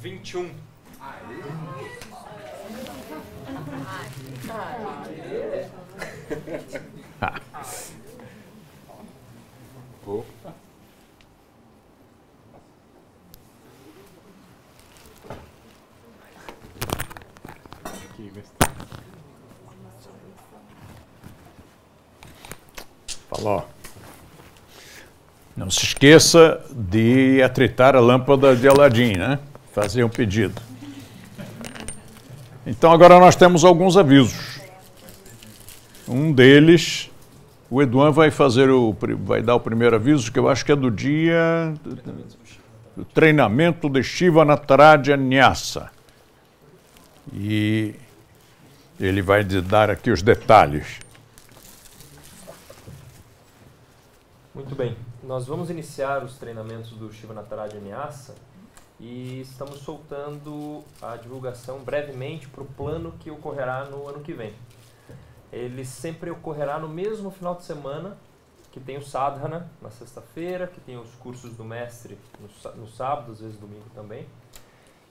21. e um. Aqui, Falou. Não se esqueça de atritar a lâmpada de Aladim, né? fazer um pedido. Então agora nós temos alguns avisos. Um deles, o Eduan vai fazer o vai dar o primeiro aviso que eu acho que é do dia do treinamento de Shiva Nataraja Nyasa. E ele vai dar aqui os detalhes. Muito bem. Nós vamos iniciar os treinamentos do Shiva Nataraja Nyasa e estamos soltando a divulgação brevemente para o plano que ocorrerá no ano que vem. Ele sempre ocorrerá no mesmo final de semana que tem o sadhana na sexta-feira, que tem os cursos do mestre no, sábado, às vezes domingo também,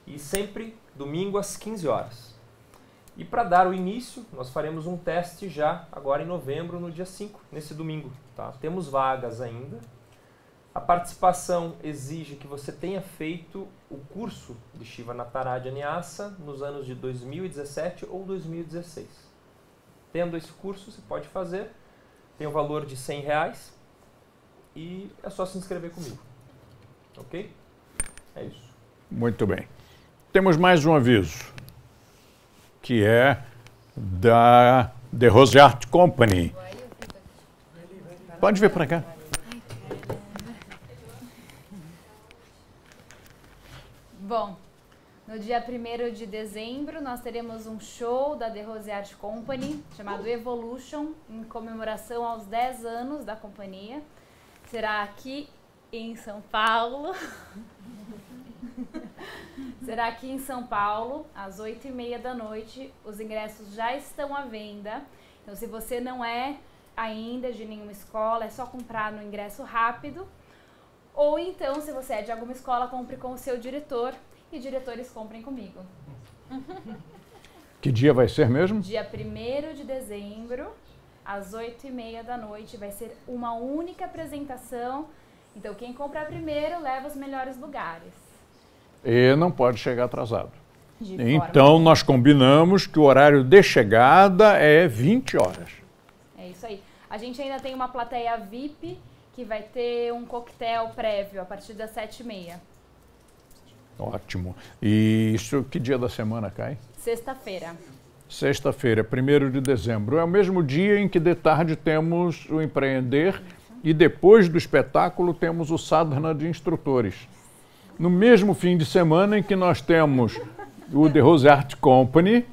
e sempre domingo às 15 horas. E para dar o início, nós faremos um teste já agora em novembro, no dia 5, nesse domingo. Tá? Temos vagas ainda, a participação exige que você tenha feito o curso de Shiva Nataraja Nyasa nos anos de 2017 ou 2016. Tendo esse curso, você pode fazer, tem o um valor de 100 reais e é só se inscrever comigo. Ok? É isso. Muito bem. Temos mais um aviso, que é da The Rose Art Company. Pode vir para cá. Bom, no dia 1 de dezembro nós teremos um show da The Rose Art Company chamado Evolution, em comemoração aos 10 anos da companhia. Será aqui em São Paulo. Será aqui em São Paulo, às 8h30 da noite. Os ingressos já estão à venda. Então, se você não é ainda de nenhuma escola, é só comprar no ingresso rápido ou então, se você é de alguma escola, compre com o seu diretor e diretores comprem comigo. Que dia vai ser mesmo? Dia 1 de dezembro, às 8h30 da noite, vai ser uma única apresentação. Então, quem comprar primeiro leva os melhores lugares. E não pode chegar atrasado. Então, nós combinamos que o horário de chegada é 20 horas. É isso aí. A gente ainda tem uma plateia VIP que vai ter um coquetel prévio a partir das 7h30. Ótimo. E isso que dia da semana cai? Sexta-feira. Sexta-feira, 1 de dezembro. É o mesmo dia em que de tarde temos o Empreender e depois do espetáculo temos o Sadhana de Instrutores. No mesmo fim de semana em que nós temos o The Rose Art Company,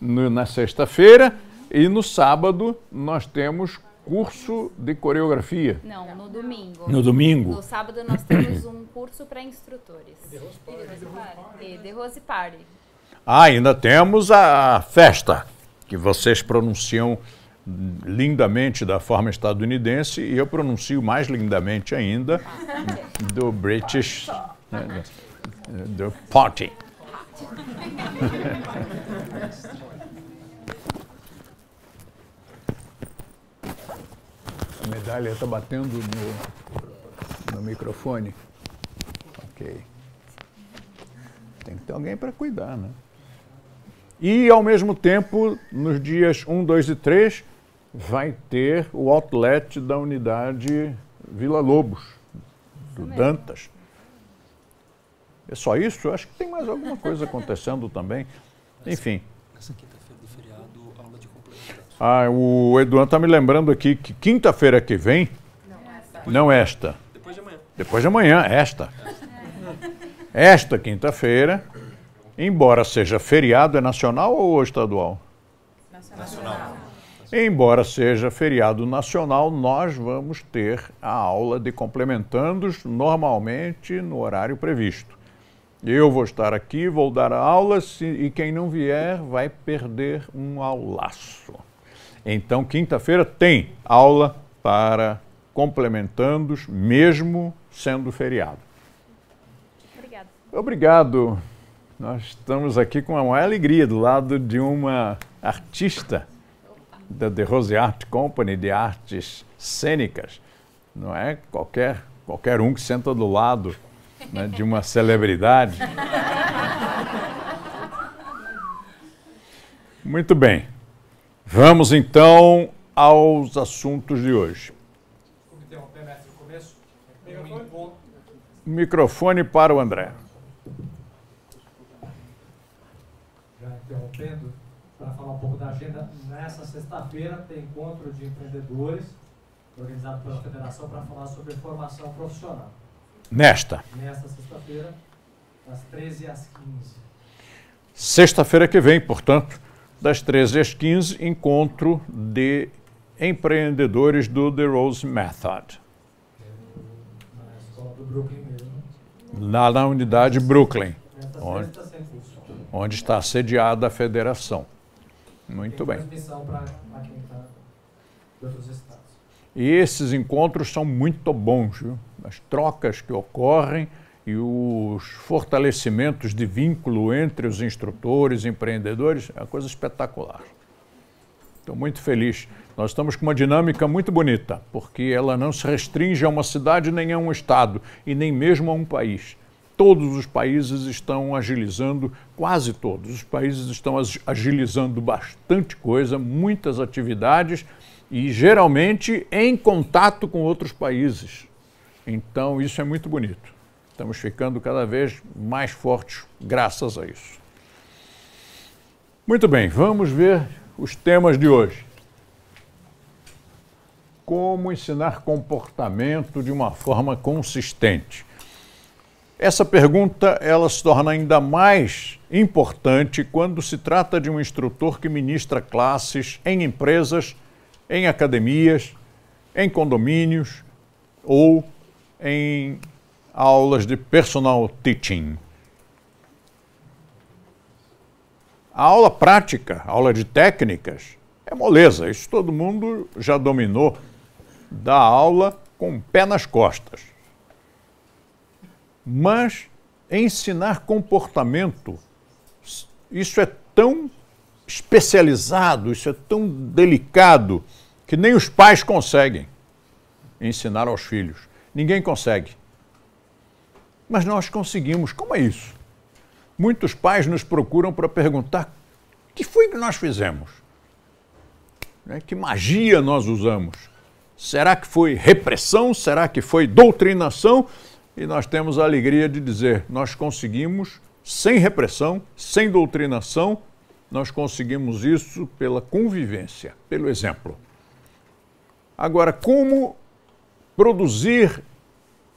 no, na sexta-feira, e no sábado nós temos curso de coreografia. Não, no domingo. No domingo. No sábado nós temos um curso para instrutores. E né? é, de Rose Party. Ah, ainda temos a festa, que vocês pronunciam lindamente da forma estadunidense e eu pronuncio mais lindamente ainda do British né, do party. A medalha está batendo no, no microfone. Ok. Tem que ter alguém para cuidar, né? E, ao mesmo tempo, nos dias 1, 2 e 3, vai ter o outlet da unidade Vila Lobos, do Dantas. É só isso? Eu acho que tem mais alguma coisa acontecendo também. Enfim. Essa aqui. Ah, o Eduardo está me lembrando aqui que quinta-feira que vem. Não esta. Depois de amanhã. Depois de amanhã, esta. Esta quinta-feira, embora seja feriado, é nacional ou estadual? Nacional. nacional. Embora seja feriado nacional, nós vamos ter a aula de complementandos normalmente no horário previsto. Eu vou estar aqui, vou dar aulas e quem não vier vai perder um aulaço. Então, quinta-feira tem aula para complementandos, mesmo sendo feriado. Obrigado. Obrigado. Nós estamos aqui com a maior alegria do lado de uma artista da The Rose Art Company de artes cênicas. Não é qualquer qualquer um que senta do lado né, de uma celebridade. Muito bem. Vamos então aos assuntos de hoje. Microfone para o André. Já interrompendo, para falar um pouco da agenda, nessa sexta-feira tem encontro de empreendedores organizado pela federação para falar sobre formação profissional. Nesta? Nesta sexta-feira, das 13 às 15. Sexta-feira que vem, portanto das 13 às 15, encontro de empreendedores do The Rose Method. Lá na unidade Brooklyn, onde, onde está sediada a federação. Muito bem. E esses encontros são muito bons, viu? As trocas que ocorrem e os fortalecimentos de vínculo entre os instrutores, empreendedores, é uma coisa espetacular. Estou muito feliz. Nós estamos com uma dinâmica muito bonita, porque ela não se restringe a uma cidade, nem a um estado, e nem mesmo a um país. Todos os países estão agilizando, quase todos os países estão agilizando bastante coisa, muitas atividades, e geralmente em contato com outros países. Então, isso é muito bonito. Estamos ficando cada vez mais fortes graças a isso. Muito bem, vamos ver os temas de hoje. Como ensinar comportamento de uma forma consistente? Essa pergunta ela se torna ainda mais importante quando se trata de um instrutor que ministra classes em empresas, em academias, em condomínios ou em aulas de personal teaching. A aula prática, a aula de técnicas, é moleza. Isso todo mundo já dominou da aula com o pé nas costas. Mas ensinar comportamento, isso é tão especializado, isso é tão delicado, que nem os pais conseguem ensinar aos filhos. Ninguém consegue. Mas nós conseguimos. Como é isso? Muitos pais nos procuram para perguntar: o que foi que nós fizemos? Né, que magia nós usamos? Será que foi repressão? Será que foi doutrinação? E nós temos a alegria de dizer: nós conseguimos, sem repressão, sem doutrinação, nós conseguimos isso pela convivência, pelo exemplo. Agora, como produzir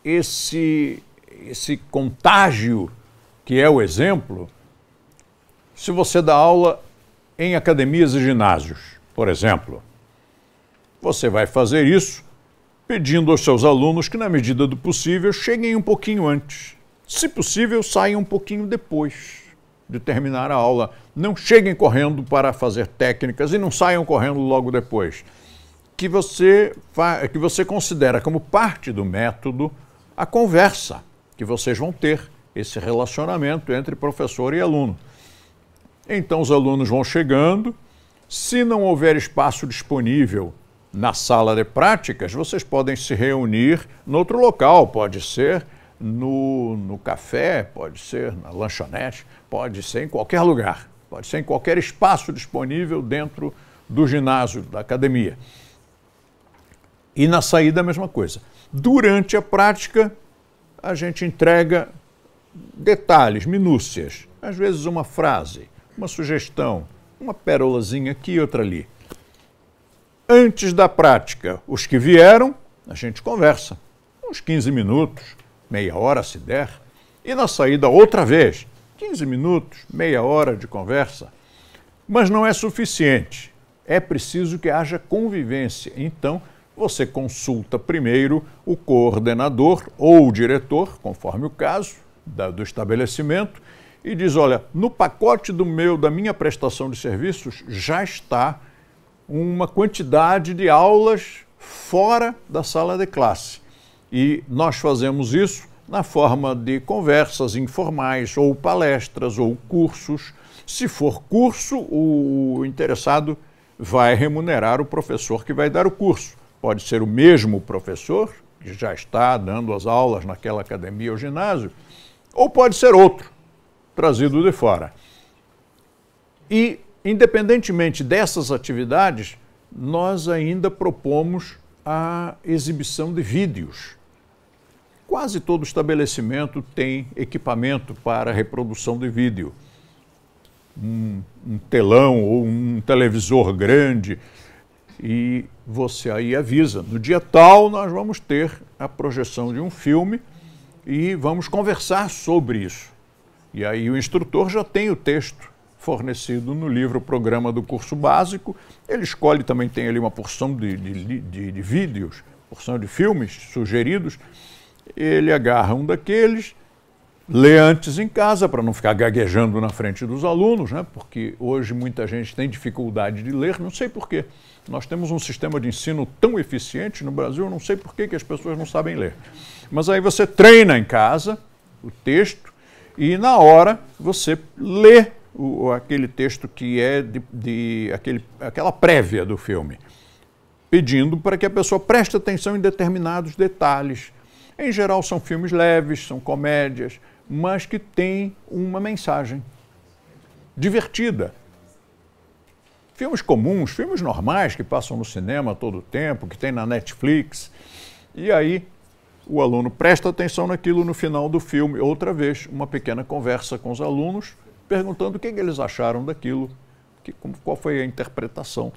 esse esse contágio que é o exemplo se você dá aula em academias e ginásios, por exemplo. Você vai fazer isso pedindo aos seus alunos que, na medida do possível, cheguem um pouquinho antes. Se possível, saiam um pouquinho depois de terminar a aula. Não cheguem correndo para fazer técnicas e não saiam correndo logo depois. Que você, que você considera como parte do método a conversa que vocês vão ter esse relacionamento entre professor e aluno. Então, os alunos vão chegando. Se não houver espaço disponível na sala de práticas, vocês podem se reunir no outro local. Pode ser no, no café, pode ser na lanchonete, pode ser em qualquer lugar, pode ser em qualquer espaço disponível dentro do ginásio, da academia. E na saída, a mesma coisa. Durante a prática, a gente entrega detalhes, minúcias, às vezes uma frase, uma sugestão, uma pérolazinha aqui e outra ali. Antes da prática, os que vieram, a gente conversa, uns 15 minutos, meia hora se der, e na saída outra vez, 15 minutos, meia hora de conversa. Mas não é suficiente, é preciso que haja convivência. Então, você consulta primeiro o coordenador ou o diretor, conforme o caso da, do estabelecimento, e diz: olha, no pacote do meu da minha prestação de serviços já está uma quantidade de aulas fora da sala de classe. E nós fazemos isso na forma de conversas informais ou palestras ou cursos. Se for curso, o interessado vai remunerar o professor que vai dar o curso pode ser o mesmo professor, que já está dando as aulas naquela academia ou ginásio, ou pode ser outro, trazido de fora. E, independentemente dessas atividades, nós ainda propomos a exibição de vídeos. Quase todo estabelecimento tem equipamento para reprodução de vídeo. Um, um telão ou um televisor grande, e você aí avisa. No dia tal, nós vamos ter a projeção de um filme e vamos conversar sobre isso. E aí o instrutor já tem o texto fornecido no livro Programa do Curso Básico. Ele escolhe também, tem ali uma porção de, de, de, de vídeos, porção de filmes sugeridos. Ele agarra um daqueles, lê antes em casa para não ficar gaguejando na frente dos alunos, né? porque hoje muita gente tem dificuldade de ler, não sei porquê. quê nós temos um sistema de ensino tão eficiente no Brasil, não sei por que, que as pessoas não sabem ler. Mas aí você treina em casa o texto e na hora você lê o, aquele texto que é de, de aquele, aquela prévia do filme, pedindo para que a pessoa preste atenção em determinados detalhes. Em geral são filmes leves, são comédias, mas que têm uma mensagem divertida filmes comuns, filmes normais que passam no cinema todo o tempo, que tem na Netflix. E aí o aluno presta atenção naquilo no final do filme, outra vez, uma pequena conversa com os alunos, perguntando o que, eles acharam daquilo, que, qual foi a interpretação.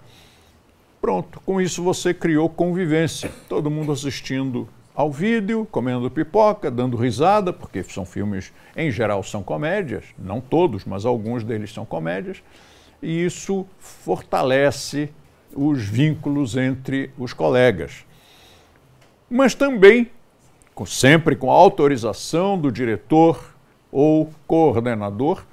Pronto, com isso você criou convivência. Todo mundo assistindo ao vídeo, comendo pipoca, dando risada, porque são filmes, em geral, são comédias, não todos, mas alguns deles são comédias e isso fortalece os vínculos entre os colegas. Mas também, sempre com a autorização do diretor ou coordenador,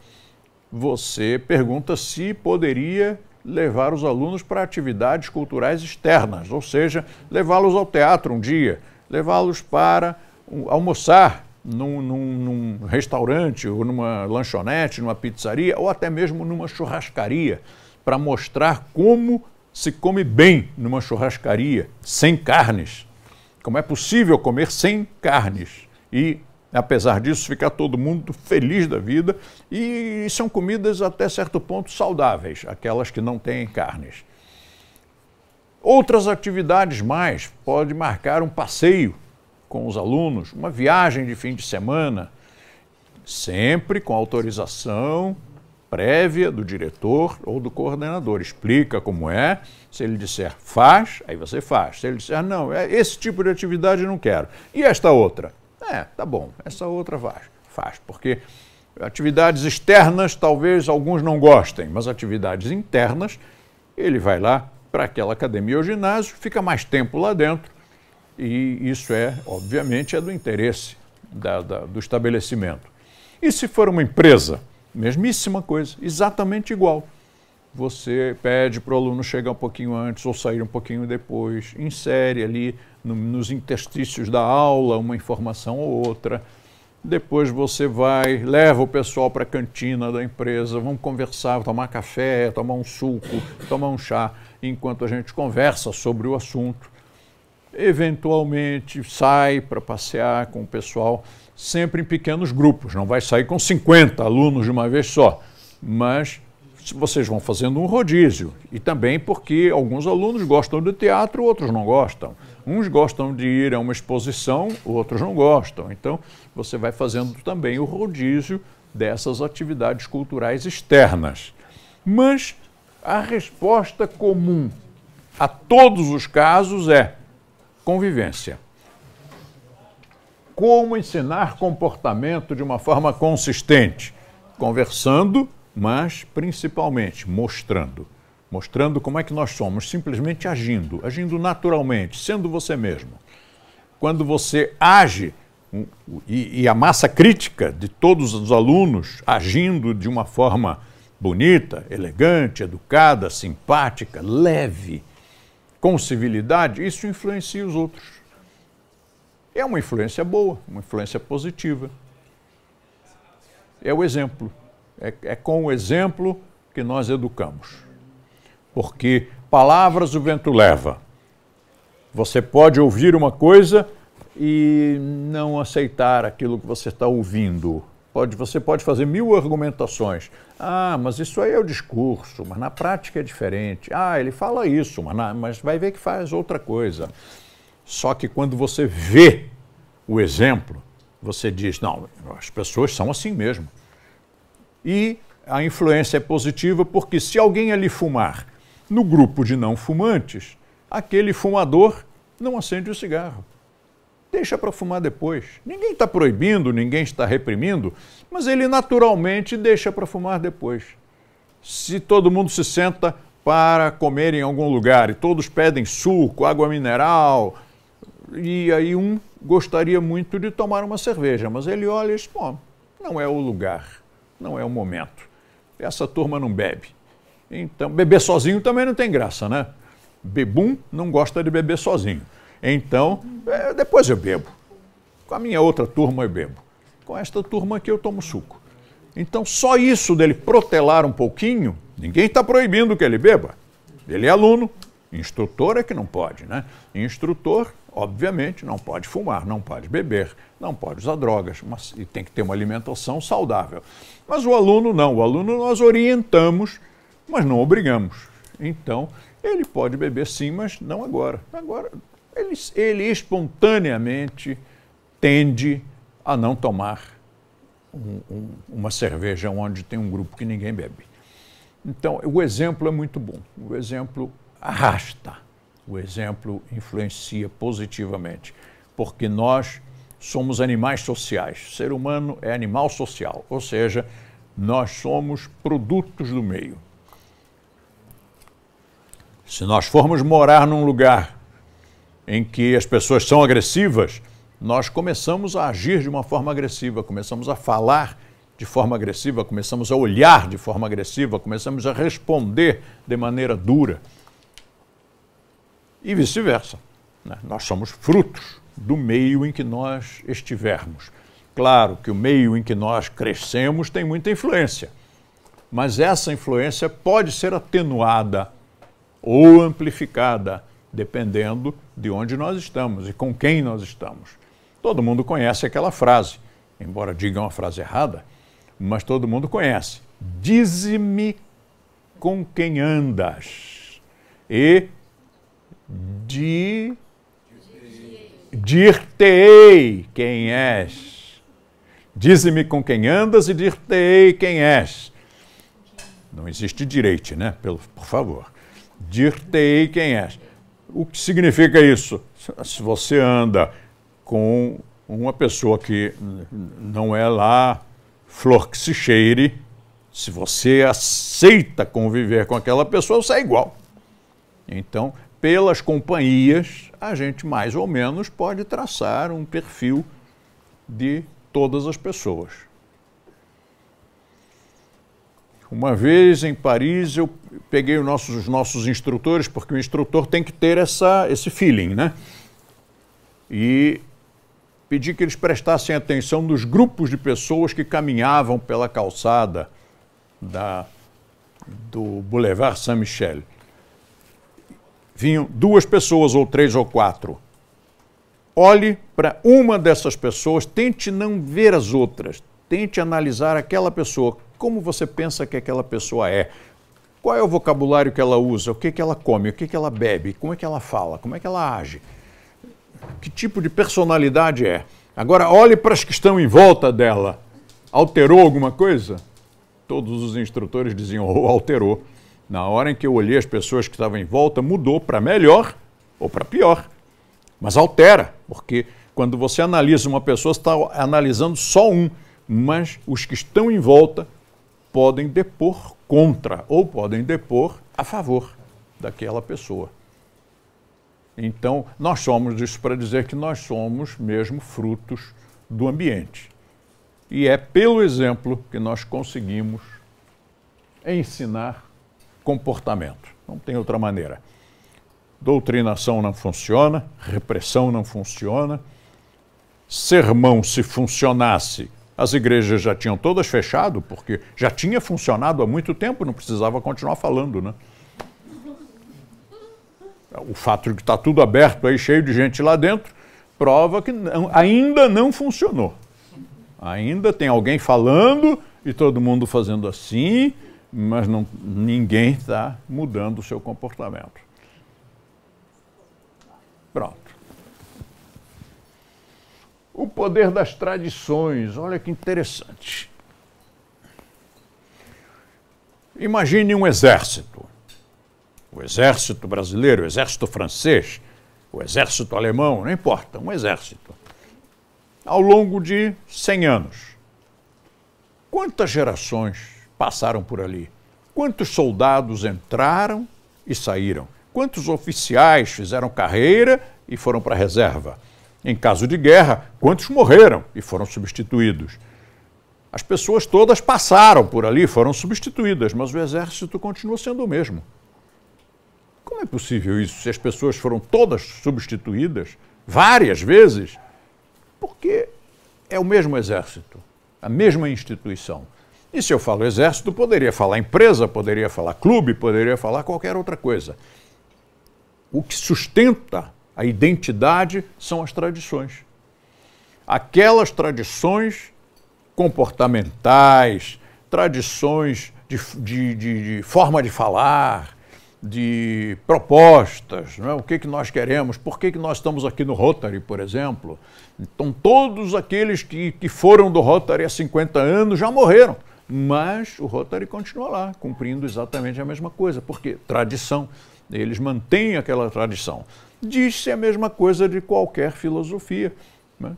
você pergunta se poderia levar os alunos para atividades culturais externas, ou seja, levá-los ao teatro um dia, levá-los para almoçar num, num, num restaurante, ou numa lanchonete, numa pizzaria, ou até mesmo numa churrascaria, para mostrar como se come bem numa churrascaria, sem carnes. Como é possível comer sem carnes? E apesar disso, ficar todo mundo feliz da vida. E são comidas até certo ponto saudáveis, aquelas que não têm carnes. Outras atividades mais, pode marcar um passeio com os alunos, uma viagem de fim de semana, sempre com autorização prévia do diretor ou do coordenador. Explica como é. Se ele disser faz, aí você faz. Se ele disser não, é esse tipo de atividade eu não quero. E esta outra? É, tá bom, essa outra faz. Faz, porque atividades externas talvez alguns não gostem, mas atividades internas, ele vai lá para aquela academia ou ginásio, fica mais tempo lá dentro e isso é, obviamente, é do interesse da, da, do estabelecimento. E se for uma empresa, mesmíssima coisa, exatamente igual. Você pede para o aluno chegar um pouquinho antes ou sair um pouquinho depois, insere ali no, nos interstícios da aula uma informação ou outra. Depois você vai, leva o pessoal para a cantina da empresa, vamos conversar, tomar café, tomar um suco, tomar um chá, enquanto a gente conversa sobre o assunto eventualmente sai para passear com o pessoal, sempre em pequenos grupos, não vai sair com 50 alunos de uma vez só, mas vocês vão fazendo um rodízio. E também porque alguns alunos gostam de teatro, outros não gostam. Uns gostam de ir a uma exposição, outros não gostam. Então, você vai fazendo também o rodízio dessas atividades culturais externas. Mas a resposta comum a todos os casos é Convivência. Como ensinar comportamento de uma forma consistente? Conversando, mas principalmente mostrando. Mostrando como é que nós somos, simplesmente agindo, agindo naturalmente, sendo você mesmo. Quando você age, e, a massa crítica de todos os alunos agindo de uma forma bonita, elegante, educada, simpática, leve, com civilidade, isso influencia os outros. É uma influência boa, uma influência positiva. É o exemplo. É, é com o exemplo que nós educamos. Porque palavras o vento leva. Você pode ouvir uma coisa e não aceitar aquilo que você está ouvindo Pode, você pode fazer mil argumentações. Ah, mas isso aí é o discurso, mas na prática é diferente. Ah, ele fala isso, mas, na, mas vai ver que faz outra coisa. Só que quando você vê o exemplo, você diz: não, as pessoas são assim mesmo. E a influência é positiva porque se alguém ali fumar no grupo de não fumantes, aquele fumador não acende o cigarro deixa para fumar depois. Ninguém está proibindo, ninguém está reprimindo, mas ele naturalmente deixa para fumar depois. Se todo mundo se senta para comer em algum lugar e todos pedem suco, água mineral, e aí um gostaria muito de tomar uma cerveja, mas ele olha e diz: Bom, não é o lugar, não é o momento. Essa turma não bebe. Então, beber sozinho também não tem graça, né? Bebum não gosta de beber sozinho. Então, é, depois eu bebo. Com a minha outra turma eu bebo. Com esta turma aqui eu tomo suco. Então, só isso dele protelar um pouquinho, ninguém está proibindo que ele beba. Ele é aluno, instrutor é que não pode, né? Instrutor, obviamente, não pode fumar, não pode beber, não pode usar drogas, mas e tem que ter uma alimentação saudável. Mas o aluno não, o aluno nós orientamos, mas não obrigamos. Então, ele pode beber sim, mas não agora. Agora, ele, ele espontaneamente tende a não tomar um, um, uma cerveja onde tem um grupo que ninguém bebe. Então, o exemplo é muito bom. O exemplo arrasta, o exemplo influencia positivamente, porque nós somos animais sociais. O ser humano é animal social, ou seja, nós somos produtos do meio. Se nós formos morar num lugar em que as pessoas são agressivas, nós começamos a agir de uma forma agressiva, começamos a falar de forma agressiva, começamos a olhar de forma agressiva, começamos a responder de maneira dura. E vice-versa. Né? Nós somos frutos do meio em que nós estivermos. Claro que o meio em que nós crescemos tem muita influência, mas essa influência pode ser atenuada ou amplificada dependendo de onde nós estamos e com quem nós estamos. Todo mundo conhece aquela frase, embora diga uma frase errada, mas todo mundo conhece. Dize-me com quem andas e de dir-te-ei quem és. Dize-me com quem andas e dir-te-ei quem és. Não existe direito, né? Por favor. Dir-te-ei quem és. O que significa isso? Se você anda com uma pessoa que não é lá flor que se cheire, se você aceita conviver com aquela pessoa, você é igual. Então, pelas companhias, a gente mais ou menos pode traçar um perfil de todas as pessoas. Uma vez em Paris eu peguei os nossos, os nossos instrutores, porque o instrutor tem que ter essa, esse feeling, né? E pedi que eles prestassem atenção nos grupos de pessoas que caminhavam pela calçada da, do Boulevard Saint-Michel. Vinham duas pessoas, ou três ou quatro. Olhe para uma dessas pessoas, tente não ver as outras, tente analisar aquela pessoa como você pensa que aquela pessoa é. Qual é o vocabulário que ela usa? O que, que ela come? O que, que ela bebe? Como é que ela fala? Como é que ela age? Que tipo de personalidade é? Agora, olhe para as que estão em volta dela. Alterou alguma coisa? Todos os instrutores diziam, ou oh, alterou. Na hora em que eu olhei as pessoas que estavam em volta, mudou para melhor ou para pior. Mas altera, porque quando você analisa uma pessoa, você está analisando só um, mas os que estão em volta podem depor contra ou podem depor a favor daquela pessoa. Então, nós somos, isso para dizer que nós somos mesmo frutos do ambiente. E é pelo exemplo que nós conseguimos ensinar comportamento. Não tem outra maneira. Doutrinação não funciona, repressão não funciona. Sermão, se funcionasse, as igrejas já tinham todas fechado, porque já tinha funcionado há muito tempo, não precisava continuar falando, né? O fato de que está tudo aberto aí, cheio de gente lá dentro, prova que não, ainda não funcionou. Ainda tem alguém falando e todo mundo fazendo assim, mas não, ninguém está mudando o seu comportamento. Pronto. O poder das tradições, olha que interessante. Imagine um exército. O exército brasileiro, o exército francês, o exército alemão, não importa, um exército. Ao longo de 100 anos. Quantas gerações passaram por ali? Quantos soldados entraram e saíram? Quantos oficiais fizeram carreira e foram para a reserva? Em caso de guerra, quantos morreram e foram substituídos? As pessoas todas passaram por ali, foram substituídas, mas o exército continua sendo o mesmo. Como é possível isso se as pessoas foram todas substituídas várias vezes? Porque é o mesmo exército, a mesma instituição. E se eu falo exército, poderia falar empresa, poderia falar clube, poderia falar qualquer outra coisa. O que sustenta a identidade são as tradições. Aquelas tradições comportamentais, tradições de, de, de, de forma de falar, de propostas, é? o que, que nós queremos, por que, que nós estamos aqui no Rotary, por exemplo. Então, todos aqueles que, que foram do Rotary há 50 anos já morreram, mas o Rotary continua lá, cumprindo exatamente a mesma coisa, porque tradição, eles mantêm aquela tradição diz-se a mesma coisa de qualquer filosofia. Né?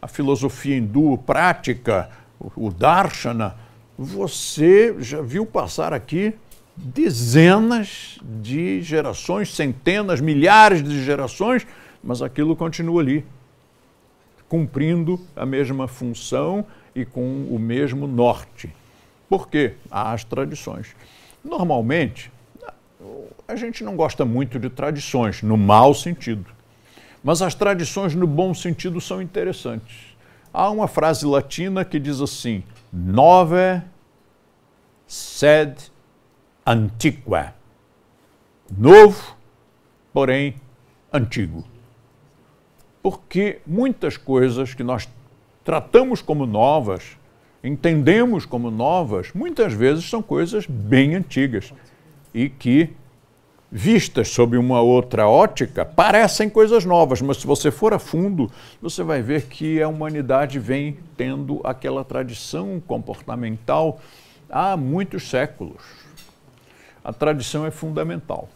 A filosofia hindu prática, o darshana, você já viu passar aqui dezenas de gerações, centenas, milhares de gerações, mas aquilo continua ali, cumprindo a mesma função e com o mesmo norte. Por quê? Há as tradições. Normalmente, a gente não gosta muito de tradições, no mau sentido. Mas as tradições, no bom sentido, são interessantes. Há uma frase latina que diz assim: nove sed antiqua. Novo, porém antigo. Porque muitas coisas que nós tratamos como novas, entendemos como novas, muitas vezes são coisas bem antigas e que, vistas sob uma outra ótica, parecem coisas novas, mas se você for a fundo, você vai ver que a humanidade vem tendo aquela tradição comportamental há muitos séculos. A tradição é fundamental.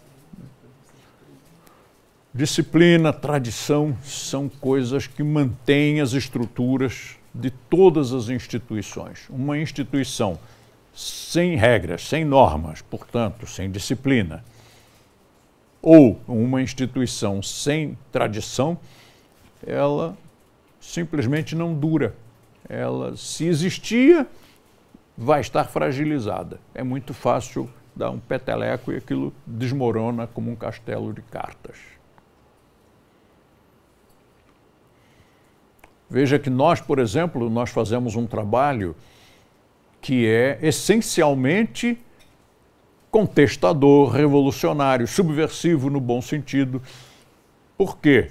Disciplina, tradição são coisas que mantêm as estruturas de todas as instituições. Uma instituição sem regras, sem normas, portanto, sem disciplina, ou uma instituição sem tradição, ela simplesmente não dura. Ela, se existia, vai estar fragilizada. É muito fácil dar um peteleco e aquilo desmorona como um castelo de cartas. Veja que nós, por exemplo, nós fazemos um trabalho que é essencialmente contestador, revolucionário, subversivo no bom sentido. Por quê?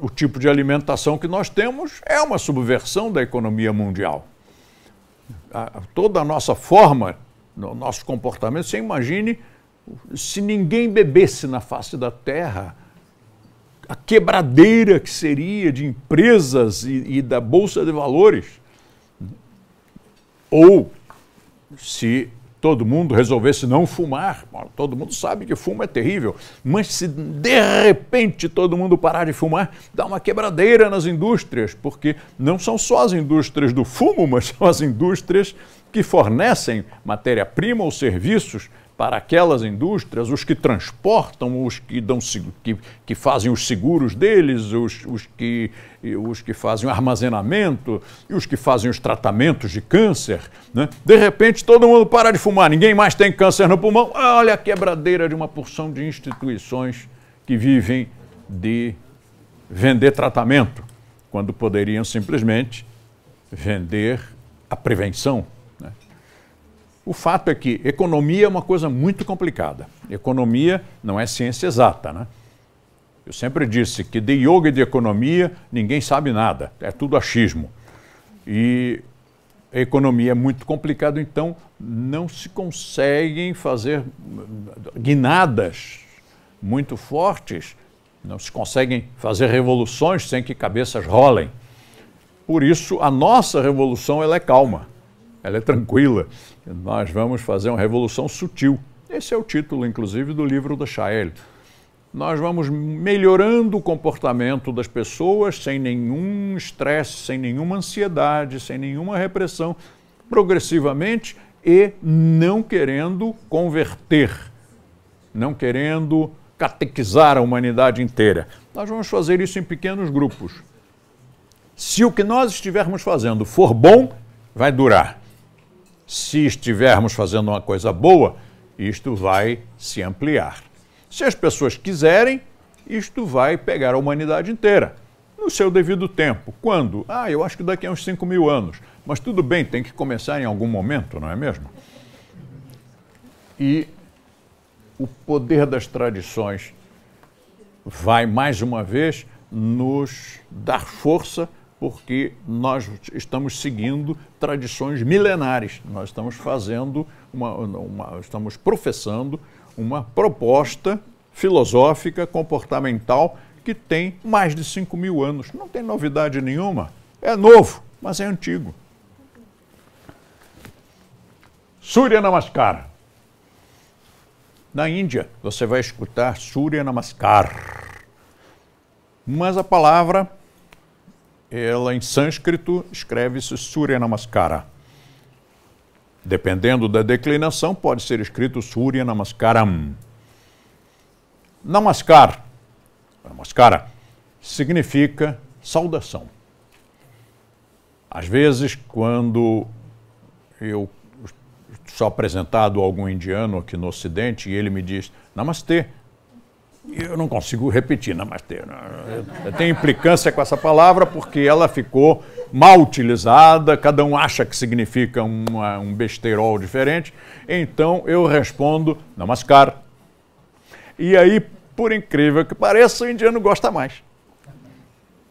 O tipo de alimentação que nós temos é uma subversão da economia mundial. A, toda a nossa forma, no nosso comportamento, você imagine se ninguém bebesse na face da terra, a quebradeira que seria de empresas e, e da Bolsa de Valores ou se todo mundo resolvesse não fumar, todo mundo sabe que fumo é terrível, mas se de repente todo mundo parar de fumar, dá uma quebradeira nas indústrias, porque não são só as indústrias do fumo, mas são as indústrias que fornecem matéria-prima ou serviços para aquelas indústrias, os que transportam, os que, dão, que, que fazem os seguros deles, os, os, que, os que fazem o armazenamento e os que fazem os tratamentos de câncer. Né? De repente, todo mundo para de fumar, ninguém mais tem câncer no pulmão. Olha a quebradeira de uma porção de instituições que vivem de vender tratamento, quando poderiam simplesmente vender a prevenção. O fato é que economia é uma coisa muito complicada. Economia não é ciência exata, né? Eu sempre disse que de yoga e de economia ninguém sabe nada, é tudo achismo. E a economia é muito complicado, então não se conseguem fazer guinadas muito fortes, não se conseguem fazer revoluções sem que cabeças rolem. Por isso, a nossa revolução ela é calma, ela é tranquila. Nós vamos fazer uma revolução sutil. Esse é o título, inclusive, do livro da Sha'el Nós vamos melhorando o comportamento das pessoas sem nenhum estresse, sem nenhuma ansiedade, sem nenhuma repressão, progressivamente e não querendo converter, não querendo catequizar a humanidade inteira. Nós vamos fazer isso em pequenos grupos. Se o que nós estivermos fazendo for bom, vai durar se estivermos fazendo uma coisa boa, isto vai se ampliar. Se as pessoas quiserem, isto vai pegar a humanidade inteira, no seu devido tempo. Quando? Ah, eu acho que daqui a uns 5 mil anos. Mas tudo bem, tem que começar em algum momento, não é mesmo? E o poder das tradições vai, mais uma vez, nos dar força porque nós estamos seguindo tradições milenares, nós estamos fazendo uma, uma estamos professando uma proposta filosófica, comportamental, que tem mais de 5 mil anos. Não tem novidade nenhuma. É novo, mas é antigo. Surya Namaskar. Na Índia, você vai escutar Surya Namaskar. Mas a palavra ela em sânscrito escreve-se Surya Namaskara. Dependendo da declinação, pode ser escrito Surya Namaskaram. Namaskar, Namaskara, significa saudação. Às vezes, quando eu sou apresentado a algum indiano aqui no Ocidente e ele me diz Namastê, eu não consigo repetir, não, né, mas tem, né, tem implicância com essa palavra porque ela ficou mal utilizada, cada um acha que significa uma, um besteirol diferente, então eu respondo namaskar. E aí, por incrível que pareça, o indiano gosta mais.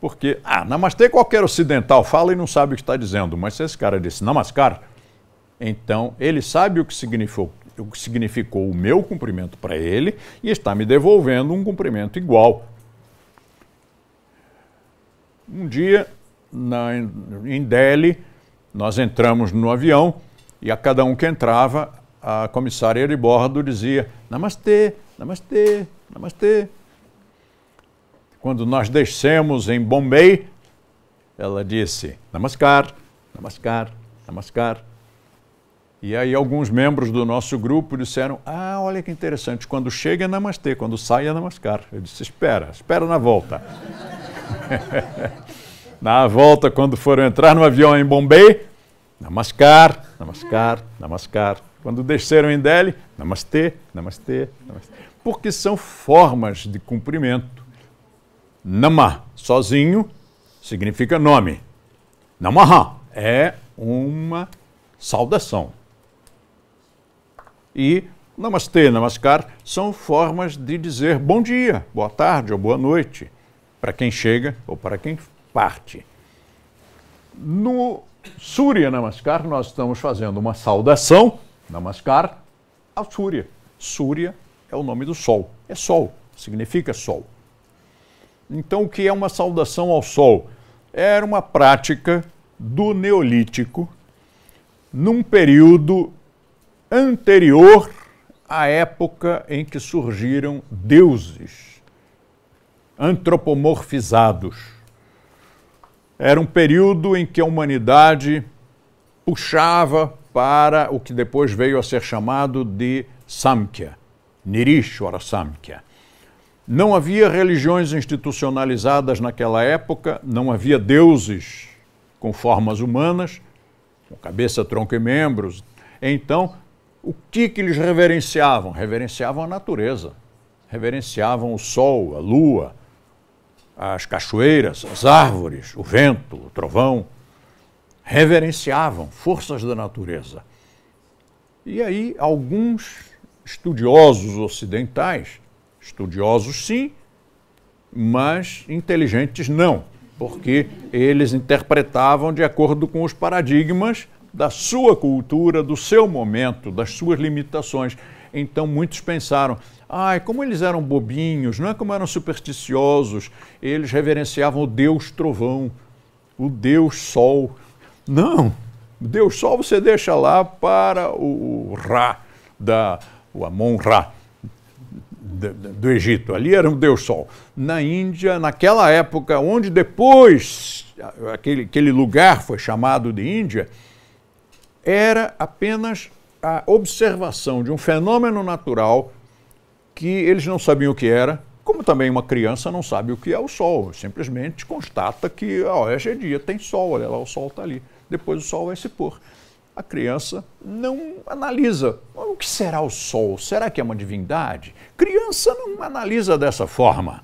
Porque, ah, namastê qualquer ocidental fala e não sabe o que está dizendo, mas se esse cara disse namaskar, então ele sabe o que significou o que significou o meu cumprimento para ele e está me devolvendo um cumprimento igual. Um dia, na, em Delhi, nós entramos no avião e a cada um que entrava, a comissária de bordo dizia Namastê, Namastê, Namastê. Quando nós descemos em Bombay, ela disse Namaskar, Namaskar, Namaskar. E aí alguns membros do nosso grupo disseram, ah, olha que interessante, quando chega é namastê, quando sai é namaskar. Eu disse, espera, espera na volta. na volta, quando foram entrar no avião em Bombay, namaskar, namaskar, namaskar. Quando desceram em Delhi, namastê, namastê, namastê. Porque são formas de cumprimento. Nama, sozinho, significa nome. Namaha é uma saudação e namastê, namaskar são formas de dizer bom dia, boa tarde ou boa noite para quem chega ou para quem parte. No Surya Namaskar, nós estamos fazendo uma saudação, Namaskar, ao Surya. Surya é o nome do sol, é sol, significa sol. Então, o que é uma saudação ao sol? Era uma prática do Neolítico, num período anterior à época em que surgiram deuses antropomorfizados. Era um período em que a humanidade puxava para o que depois veio a ser chamado de Samkhya, Nirishwara Samkhya. Não havia religiões institucionalizadas naquela época, não havia deuses com formas humanas, com cabeça, tronco e membros. Então, o que, que eles reverenciavam? Reverenciavam a natureza, reverenciavam o sol, a lua, as cachoeiras, as árvores, o vento, o trovão. Reverenciavam forças da natureza. E aí, alguns estudiosos ocidentais, estudiosos sim, mas inteligentes não, porque eles interpretavam de acordo com os paradigmas da sua cultura, do seu momento, das suas limitações. Então muitos pensaram, ai, como eles eram bobinhos, não é como eram supersticiosos, eles reverenciavam o Deus Trovão, o Deus Sol. Não, Deus Sol você deixa lá para o Ra, da, o Amon Ra do Egito. Ali era um Deus Sol. Na Índia, naquela época, onde depois aquele, aquele lugar foi chamado de Índia, era apenas a observação de um fenômeno natural que eles não sabiam o que era, como também uma criança não sabe o que é o sol, simplesmente constata que hoje é dia, tem sol, olha lá, o sol está ali, depois o sol vai se pôr. A criança não analisa o que será o sol, será que é uma divindade? Criança não analisa dessa forma.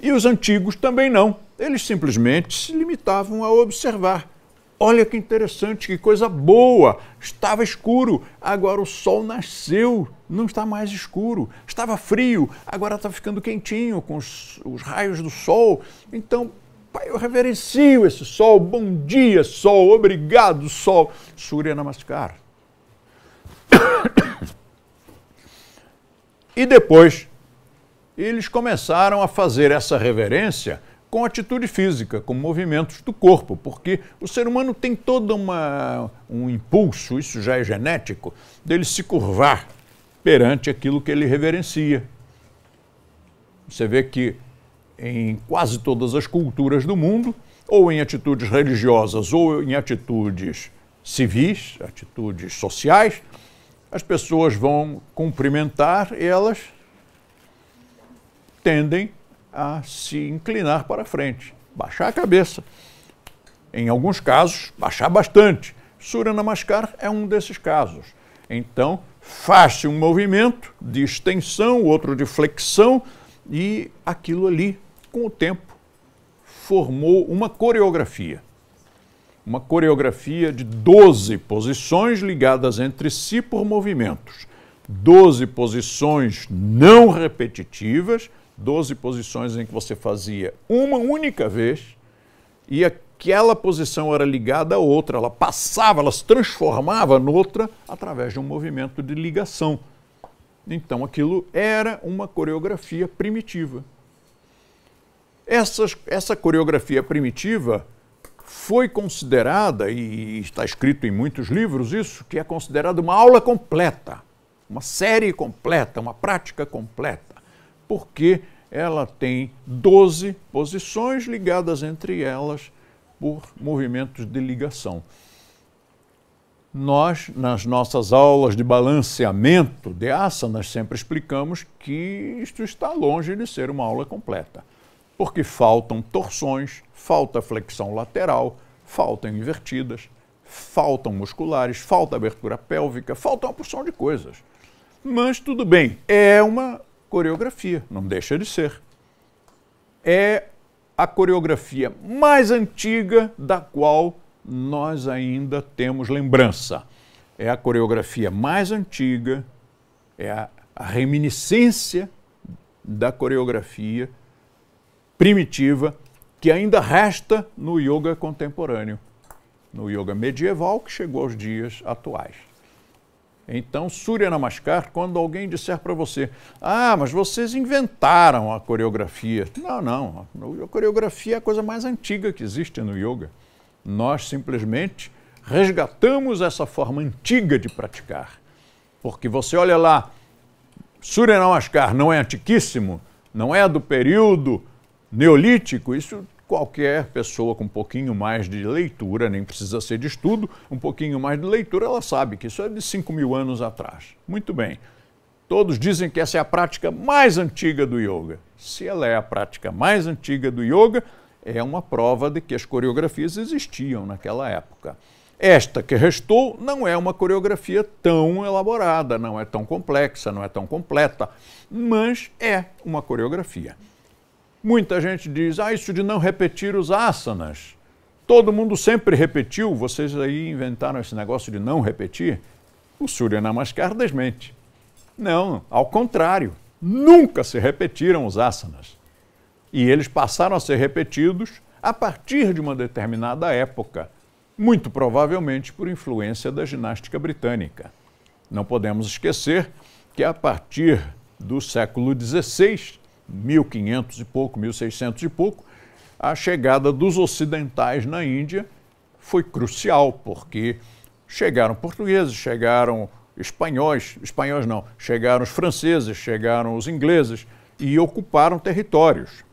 E os antigos também não, eles simplesmente se limitavam a observar. Olha que interessante, que coisa boa! Estava escuro, agora o sol nasceu, não está mais escuro. Estava frio, agora está ficando quentinho com os, os raios do sol. Então, Pai, eu reverencio esse sol. Bom dia, sol. Obrigado, sol. Surya Namaskar. E depois, eles começaram a fazer essa reverência com atitude física, com movimentos do corpo, porque o ser humano tem todo uma, um impulso, isso já é genético, dele se curvar perante aquilo que ele reverencia. Você vê que em quase todas as culturas do mundo, ou em atitudes religiosas ou em atitudes civis, atitudes sociais, as pessoas vão cumprimentar, e elas tendem a se inclinar para frente, baixar a cabeça. Em alguns casos, baixar bastante. Surya Namaskar é um desses casos. Então, faz-se um movimento de extensão, outro de flexão, e aquilo ali, com o tempo, formou uma coreografia. Uma coreografia de 12 posições ligadas entre si por movimentos. 12 posições não repetitivas 12 posições em que você fazia uma única vez e aquela posição era ligada a outra, ela passava, ela se transformava noutra através de um movimento de ligação. Então aquilo era uma coreografia primitiva. Essas, essa coreografia primitiva foi considerada, e está escrito em muitos livros isso, que é considerada uma aula completa, uma série completa, uma prática completa porque ela tem 12 posições ligadas entre elas por movimentos de ligação. Nós, nas nossas aulas de balanceamento de asanas, sempre explicamos que isto está longe de ser uma aula completa, porque faltam torções, falta flexão lateral, faltam invertidas, faltam musculares, falta abertura pélvica, falta uma porção de coisas. Mas tudo bem, é uma coreografia, não deixa de ser. É a coreografia mais antiga da qual nós ainda temos lembrança. É a coreografia mais antiga, é a, a reminiscência da coreografia primitiva que ainda resta no yoga contemporâneo, no yoga medieval que chegou aos dias atuais. Então, Surya Namaskar, quando alguém disser para você, ah, mas vocês inventaram a coreografia. Não, não. A coreografia é a coisa mais antiga que existe no yoga. Nós simplesmente resgatamos essa forma antiga de praticar. Porque você olha lá, Surya Namaskar não é antiquíssimo, não é do período neolítico, isso qualquer pessoa com um pouquinho mais de leitura, nem precisa ser de estudo, um pouquinho mais de leitura, ela sabe que isso é de 5 mil anos atrás. Muito bem. Todos dizem que essa é a prática mais antiga do yoga. Se ela é a prática mais antiga do yoga, é uma prova de que as coreografias existiam naquela época. Esta que restou não é uma coreografia tão elaborada, não é tão complexa, não é tão completa, mas é uma coreografia. Muita gente diz, ah, isso de não repetir os asanas. Todo mundo sempre repetiu, vocês aí inventaram esse negócio de não repetir. O Surya Namaskar desmente. Não, ao contrário, nunca se repetiram os asanas. E eles passaram a ser repetidos a partir de uma determinada época, muito provavelmente por influência da ginástica britânica. Não podemos esquecer que a partir do século XVI, 1500 e pouco, 1600 e pouco, a chegada dos ocidentais na Índia foi crucial, porque chegaram portugueses, chegaram espanhóis, espanhóis não, chegaram os franceses, chegaram os ingleses e ocuparam territórios.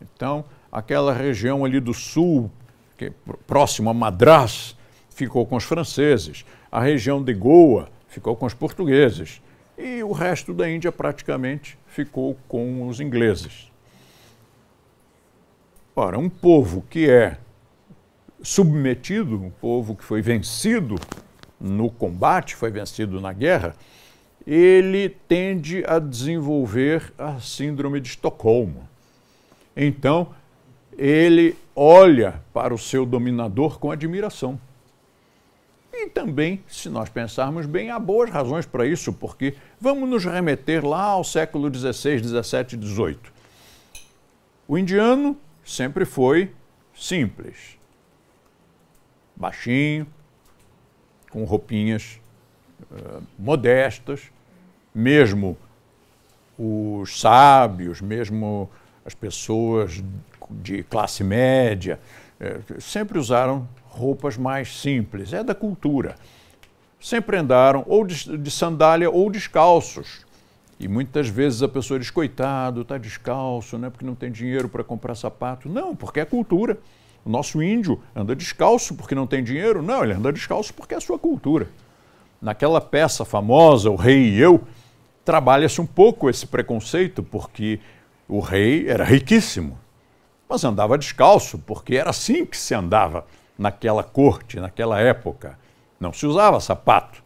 Então, aquela região ali do sul, que é próximo a Madras, ficou com os franceses. A região de Goa ficou com os portugueses e o resto da Índia praticamente ficou com os ingleses. Ora, um povo que é submetido, um povo que foi vencido no combate, foi vencido na guerra, ele tende a desenvolver a síndrome de Estocolmo. Então, ele olha para o seu dominador com admiração. E também, se nós pensarmos bem, há boas razões para isso, porque vamos nos remeter lá ao século XVI, XVII e XVIII. O indiano sempre foi simples, baixinho, com roupinhas uh, modestas, mesmo os sábios, mesmo as pessoas de classe média, uh, sempre usaram roupas mais simples, é da cultura. Sempre andaram ou de, de sandália ou descalços. E muitas vezes a pessoa diz, coitado, está descalço, né, porque não tem dinheiro para comprar sapato. Não, porque é cultura. O nosso índio anda descalço porque não tem dinheiro? Não, ele anda descalço porque é a sua cultura. Naquela peça famosa, O Rei e Eu, trabalha-se um pouco esse preconceito, porque o rei era riquíssimo, mas andava descalço, porque era assim que se andava naquela corte, naquela época. Não se usava sapato.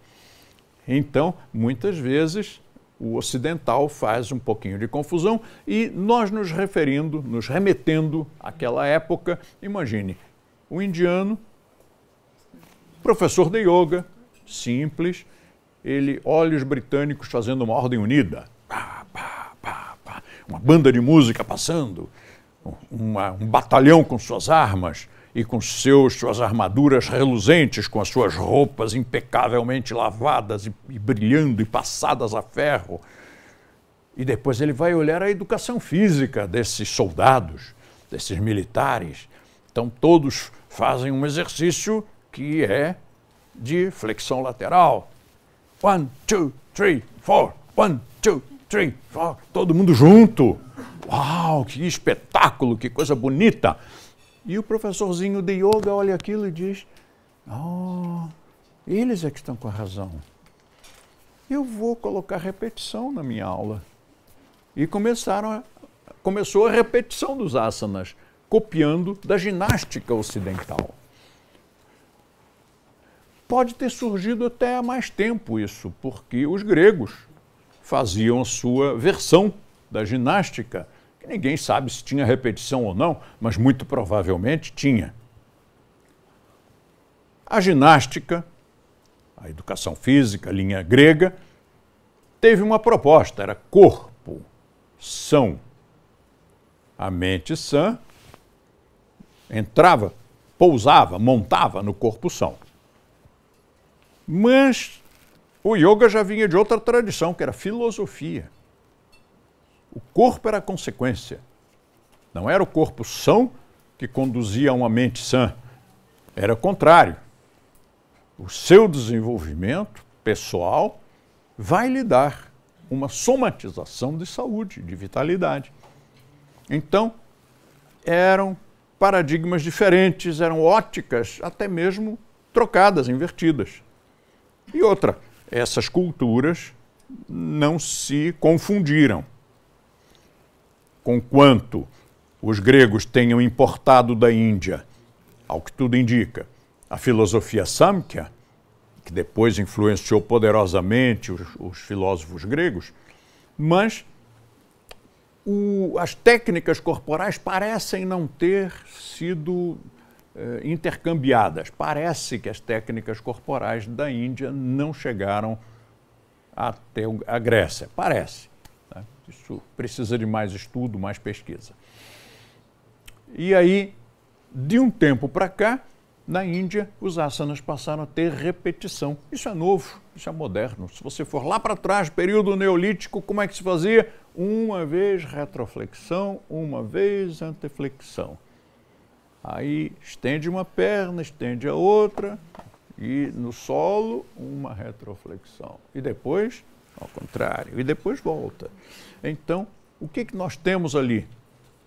Então, muitas vezes, o ocidental faz um pouquinho de confusão e nós nos referindo, nos remetendo àquela época, imagine, um indiano, professor de yoga, simples, ele olha os britânicos fazendo uma ordem unida, pá, pá, pá, pá, uma banda de música passando, uma, um batalhão com suas armas, e com seus, suas armaduras reluzentes, com as suas roupas impecavelmente lavadas e, e brilhando e passadas a ferro. E depois ele vai olhar a educação física desses soldados, desses militares. Então, todos fazem um exercício que é de flexão lateral. One, two, three, four. One, two, three, four. Todo mundo junto. Uau, que espetáculo, que coisa bonita. E o professorzinho de yoga olha aquilo e diz: Oh, eles é que estão com a razão. Eu vou colocar repetição na minha aula. E começaram a, começou a repetição dos asanas, copiando da ginástica ocidental. Pode ter surgido até há mais tempo isso, porque os gregos faziam a sua versão da ginástica que ninguém sabe se tinha repetição ou não, mas muito provavelmente tinha. A ginástica, a educação física, a linha grega, teve uma proposta, era corpo são. A mente sã entrava, pousava, montava no corpo são. Mas o yoga já vinha de outra tradição, que era filosofia. O corpo era consequência. Não era o corpo são que conduzia a uma mente sã. Era o contrário. O seu desenvolvimento pessoal vai lhe dar uma somatização de saúde, de vitalidade. Então, eram paradigmas diferentes, eram óticas até mesmo trocadas, invertidas. E outra, essas culturas não se confundiram conquanto os gregos tenham importado da Índia, ao que tudo indica, a filosofia Samkhya, que depois influenciou poderosamente os, os filósofos gregos, mas o, as técnicas corporais parecem não ter sido eh, intercambiadas. Parece que as técnicas corporais da Índia não chegaram até a Grécia. Parece. Isso precisa de mais estudo, mais pesquisa. E aí, de um tempo para cá, na Índia, os asanas passaram a ter repetição. Isso é novo, isso é moderno. Se você for lá para trás, período neolítico, como é que se fazia? Uma vez retroflexão, uma vez anteflexão. Aí estende uma perna, estende a outra, e no solo, uma retroflexão. E depois, ao contrário, e depois volta. Então, o que, que nós temos ali?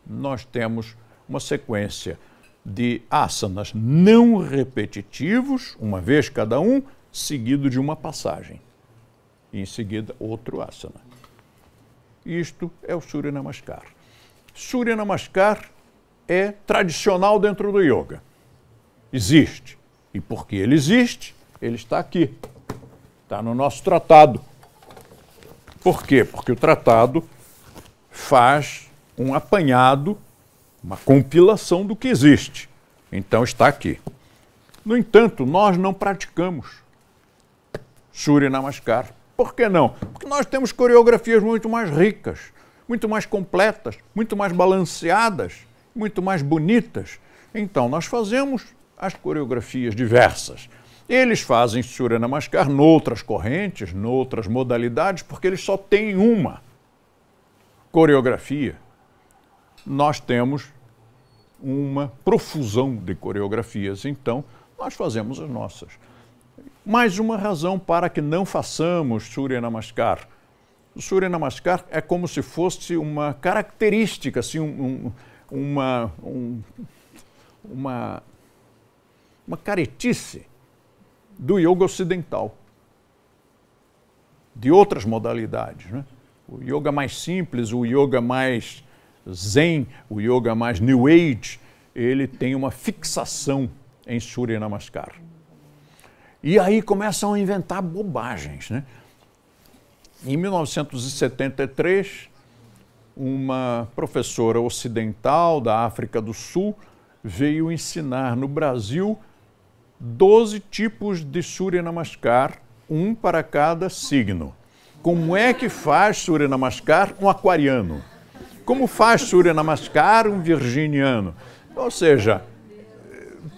Nós temos uma sequência de asanas não repetitivos, uma vez cada um, seguido de uma passagem. E em seguida, outro asana. Isto é o Surya Namaskar. Surya Namaskar é tradicional dentro do yoga. Existe. E porque ele existe, ele está aqui. Está no nosso tratado. Por quê? Porque o tratado faz um apanhado, uma compilação do que existe. Então está aqui. No entanto, nós não praticamos Surya Namaskar. Por que não? Porque nós temos coreografias muito mais ricas, muito mais completas, muito mais balanceadas, muito mais bonitas. Então, nós fazemos as coreografias diversas. Eles fazem Surya Namaskar noutras correntes, noutras modalidades, porque eles só têm uma coreografia. Nós temos uma profusão de coreografias, então nós fazemos as nossas. Mais uma razão para que não façamos Surya Namaskar. O Surya Namaskar é como se fosse uma característica, assim, um, um, uma, um, uma, uma caretice do yoga ocidental, de outras modalidades. Né? O yoga mais simples, o yoga mais zen, o yoga mais new age, ele tem uma fixação em Surya Namaskar. E aí começam a inventar bobagens. Né? Em 1973, uma professora ocidental da África do Sul veio ensinar no Brasil 12 tipos de Surya Namaskar, um para cada signo. Como é que faz Surya Namaskar um aquariano? Como faz Surya Namaskar um virginiano? Ou seja,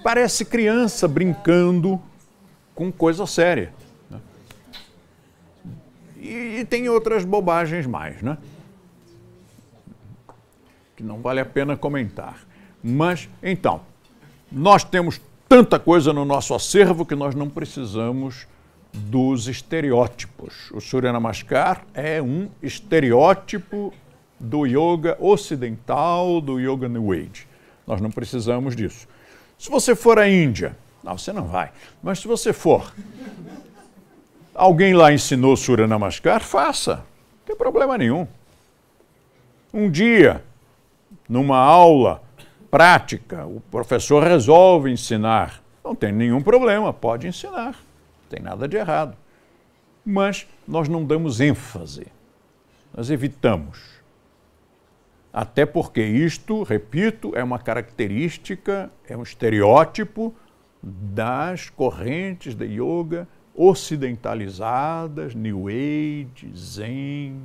parece criança brincando com coisa séria. Né? E, e, tem outras bobagens mais, né? Que não vale a pena comentar. Mas, então, nós temos tanta coisa no nosso acervo que nós não precisamos dos estereótipos. O Surya Namaskar é um estereótipo do yoga ocidental, do yoga New Age. Nós não precisamos disso. Se você for à Índia, não, você não vai, mas se você for, alguém lá ensinou Surya Namaskar, faça, não tem problema nenhum. Um dia, numa aula, prática, o professor resolve ensinar. Não tem nenhum problema, pode ensinar, não tem nada de errado. Mas nós não damos ênfase, nós evitamos. Até porque isto, repito, é uma característica, é um estereótipo das correntes de yoga ocidentalizadas, New Age, Zen.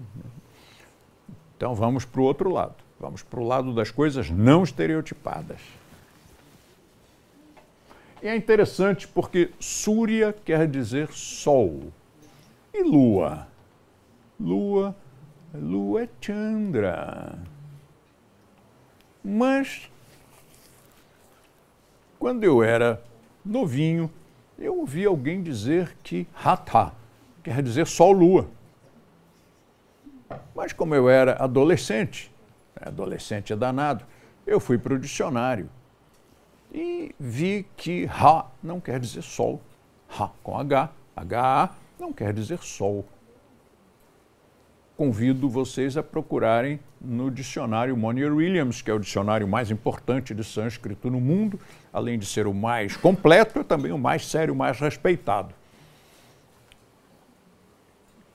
Então vamos para o outro lado. Vamos para o lado das coisas não estereotipadas. E é interessante porque Súria quer dizer sol. E lua? Lua, lua é Chandra. Mas, quando eu era novinho, eu ouvi alguém dizer que Hatha quer dizer sol-lua. Mas, como eu era adolescente, adolescente é danado, eu fui para o dicionário e vi que ra não quer dizer sol. Ra com H, H não quer dizer sol. Convido vocês a procurarem no dicionário Monier Williams, que é o dicionário mais importante de sânscrito no mundo, além de ser o mais completo, é também o mais sério, o mais respeitado.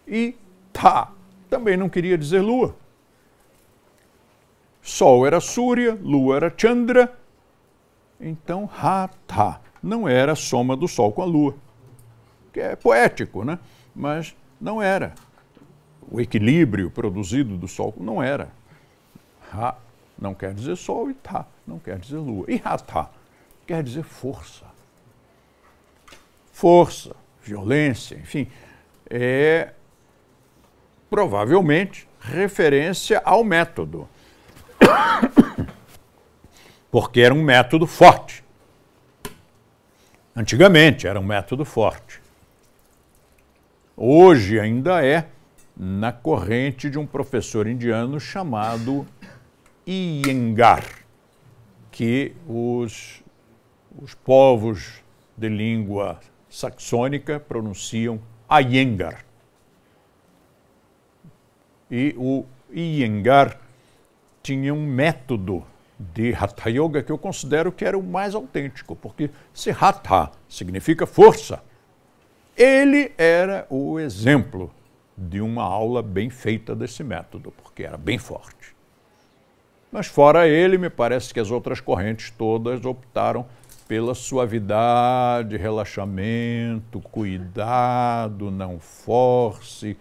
E ta tá. também não queria dizer lua. Sol era Surya, Lua era Chandra. Então, Hatha não era a soma do Sol com a Lua, que é poético, né? Mas não era. O equilíbrio produzido do Sol não era. Ha não quer dizer Sol e Tha não quer dizer Lua. E Hatha quer dizer força. Força, violência, enfim, é provavelmente referência ao método porque era um método forte. Antigamente era um método forte. Hoje ainda é na corrente de um professor indiano chamado Iyengar, que os, os povos de língua saxônica pronunciam Ayengar. E o Iyengar tinha um método de Hatha Yoga que eu considero que era o mais autêntico, porque se Hatha significa força, ele era o exemplo de uma aula bem feita desse método, porque era bem forte. Mas fora ele, me parece que as outras correntes todas optaram pela suavidade, relaxamento, cuidado, não force,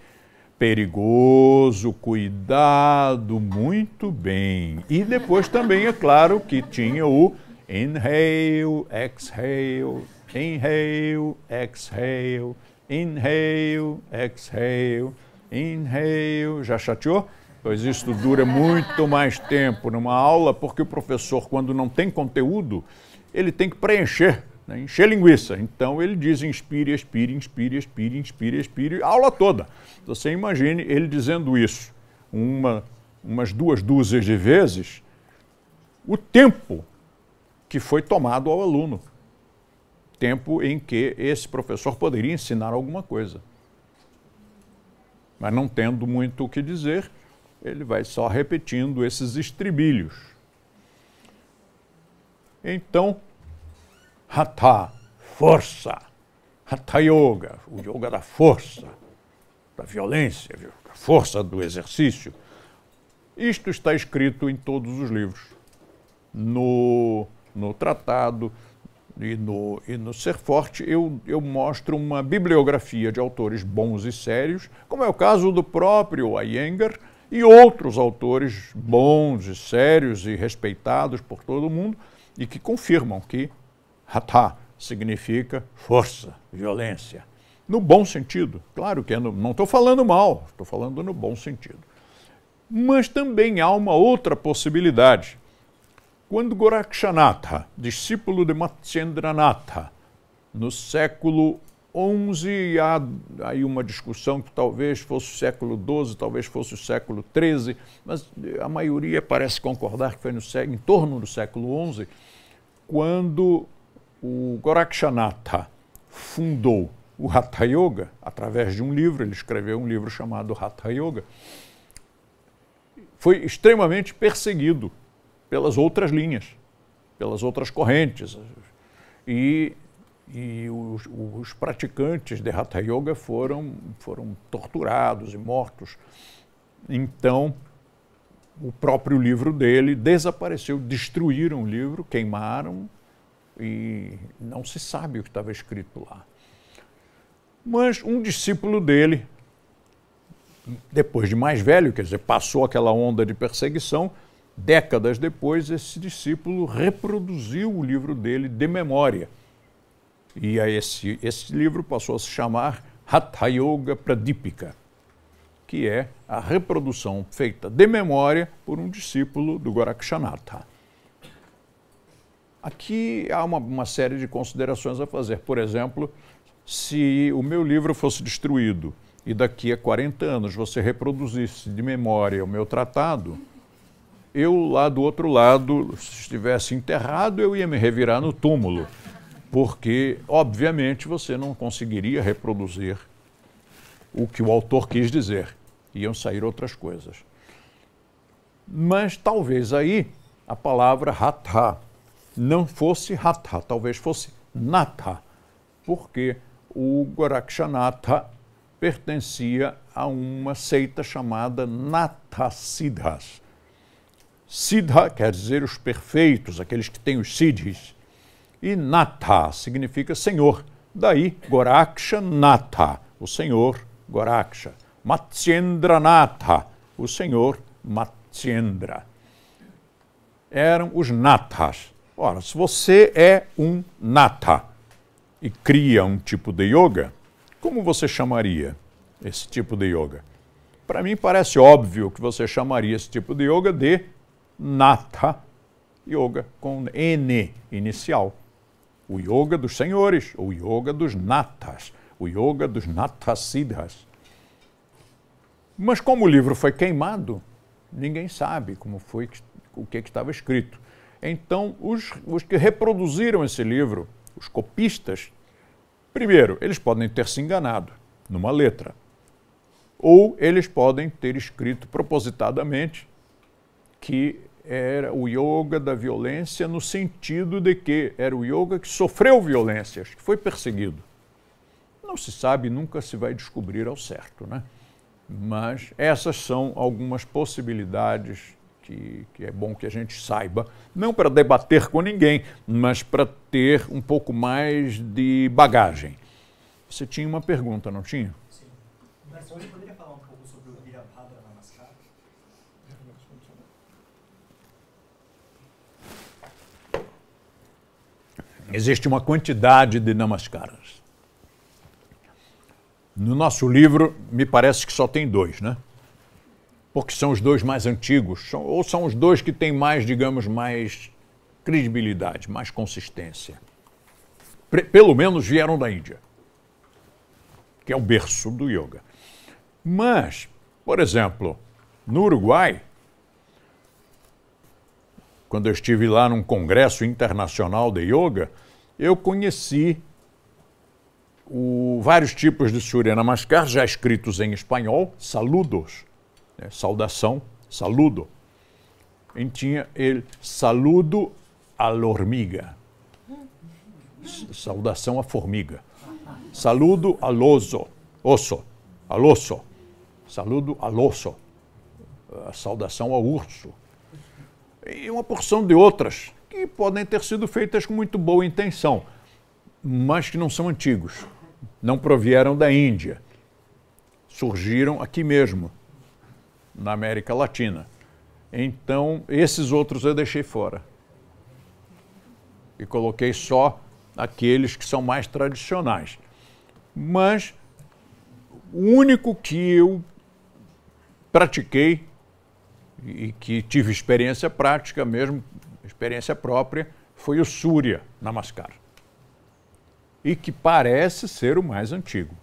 perigoso, cuidado, muito bem. E depois também, é claro, que tinha o inhale, exhale, inhale, exhale, inhale, exhale, inhale. Já chateou? Pois isso dura muito mais tempo numa aula, porque o professor, quando não tem conteúdo, ele tem que preencher né? Encher linguiça. Então ele diz: inspire, expire, inspire, expire, inspire, expire, a aula toda. você imagine ele dizendo isso uma, umas duas dúzias de vezes, o tempo que foi tomado ao aluno. Tempo em que esse professor poderia ensinar alguma coisa. Mas não tendo muito o que dizer, ele vai só repetindo esses estribilhos. Então, Hatha, força. Hatha Yoga, o yoga da força, da violência, da força do exercício. Isto está escrito em todos os livros, no, no tratado e no, e no Ser Forte. Eu, eu mostro uma bibliografia de autores bons e sérios, como é o caso do próprio Iyengar e outros autores bons e sérios e respeitados por todo mundo e que confirmam que Hatha significa força, violência. No bom sentido, claro que é no, não estou falando mal, estou falando no bom sentido. Mas também há uma outra possibilidade. Quando Gorakshanatha, discípulo de Matsyendranath, no século XI e há aí uma discussão que talvez fosse o século XII, talvez fosse o século XIII, mas a maioria parece concordar que foi no, em torno do século XI, quando o Gorakshanatha fundou o Hatha Yoga através de um livro, ele escreveu um livro chamado Hatha Yoga, foi extremamente perseguido pelas outras linhas, pelas outras correntes. E, e os, os, praticantes de Hatha Yoga foram, foram torturados e mortos. Então, o próprio livro dele desapareceu, destruíram o livro, queimaram e não se sabe o que estava escrito lá. Mas um discípulo dele, depois de mais velho, quer dizer, passou aquela onda de perseguição, décadas depois, esse discípulo reproduziu o livro dele de memória. E esse, esse livro passou a se chamar Hatha Yoga Pradipika, que é a reprodução feita de memória por um discípulo do Gorakshanatha. Aqui há uma, uma série de considerações a fazer. Por exemplo, se o meu livro fosse destruído e daqui a 40 anos você reproduzisse de memória o meu tratado, eu lá do outro lado, se estivesse enterrado, eu ia me revirar no túmulo, porque, obviamente, você não conseguiria reproduzir o que o autor quis dizer. Iam sair outras coisas. Mas talvez aí a palavra hatha, não fosse Hatha, talvez fosse Natha, porque o Gorakshanatha pertencia a uma seita chamada Natha Siddhas. Siddha quer dizer os perfeitos, aqueles que têm os siddhis. E Natha significa senhor. Daí Goraksha o senhor Goraksha. Matsyendra o senhor Matsyendra. Eram os Nathas. Ora, se você é um nata e cria um tipo de yoga, como você chamaria esse tipo de yoga? Para mim parece óbvio que você chamaria esse tipo de yoga de Natha Yoga, com N inicial. O yoga dos senhores, o yoga dos natas, o yoga dos natasiddhas. Mas como o livro foi queimado, ninguém sabe como foi o que estava escrito. Então, os, os que reproduziram esse livro, os copistas, primeiro, eles podem ter se enganado numa letra, ou eles podem ter escrito propositadamente que era o yoga da violência no sentido de que era o yoga que sofreu violências, que foi perseguido. Não se sabe, nunca se vai descobrir ao certo, né? Mas essas são algumas possibilidades que, que é bom que a gente saiba, não para debater com ninguém, mas para ter um pouco mais de bagagem. Você tinha uma pergunta, não tinha? Sim. Mas hoje poderia falar um pouco sobre o Virabhadra Namaskar? Existe uma quantidade de namaskaras. No nosso livro, me parece que só tem dois, né? porque são os dois mais antigos, ou são os dois que têm mais, digamos, mais credibilidade, mais consistência. Pre pelo menos vieram da Índia, que é o berço do yoga. Mas, por exemplo, no Uruguai, quando eu estive lá num congresso internacional de yoga, eu conheci o, vários tipos de Surya Namaskar já escritos em espanhol, saludos, né, saudação, saludo. E tinha ele, saludo à hormiga, saudação à formiga. Saludo al oso, osso, al osso. Saludo al osso, saudação ao urso. E uma porção de outras que podem ter sido feitas com muito boa intenção, mas que não são antigos, não provieram da Índia, surgiram aqui mesmo, na América Latina. Então, esses outros eu deixei fora. E coloquei só aqueles que são mais tradicionais. Mas o único que eu pratiquei e que tive experiência prática mesmo, experiência própria, foi o Surya Namaskar. E que parece ser o mais antigo.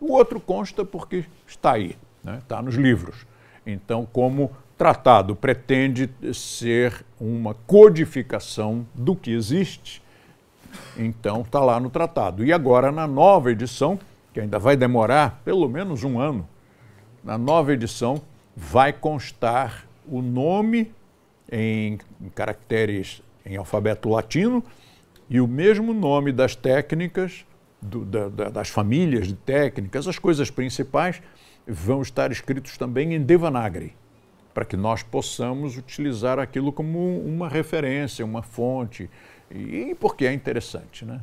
O outro consta porque está aí está né? Tá nos livros. Então, como tratado pretende ser uma codificação do que existe, então está lá no tratado. E agora, na nova edição, que ainda vai demorar pelo menos um ano, na nova edição vai constar o nome em caracteres em alfabeto latino e o mesmo nome das técnicas, do, da, das famílias de técnicas, as coisas principais vão estar escritos também em Devanagari, para que nós possamos utilizar aquilo como uma referência, uma fonte, e porque é interessante. Né?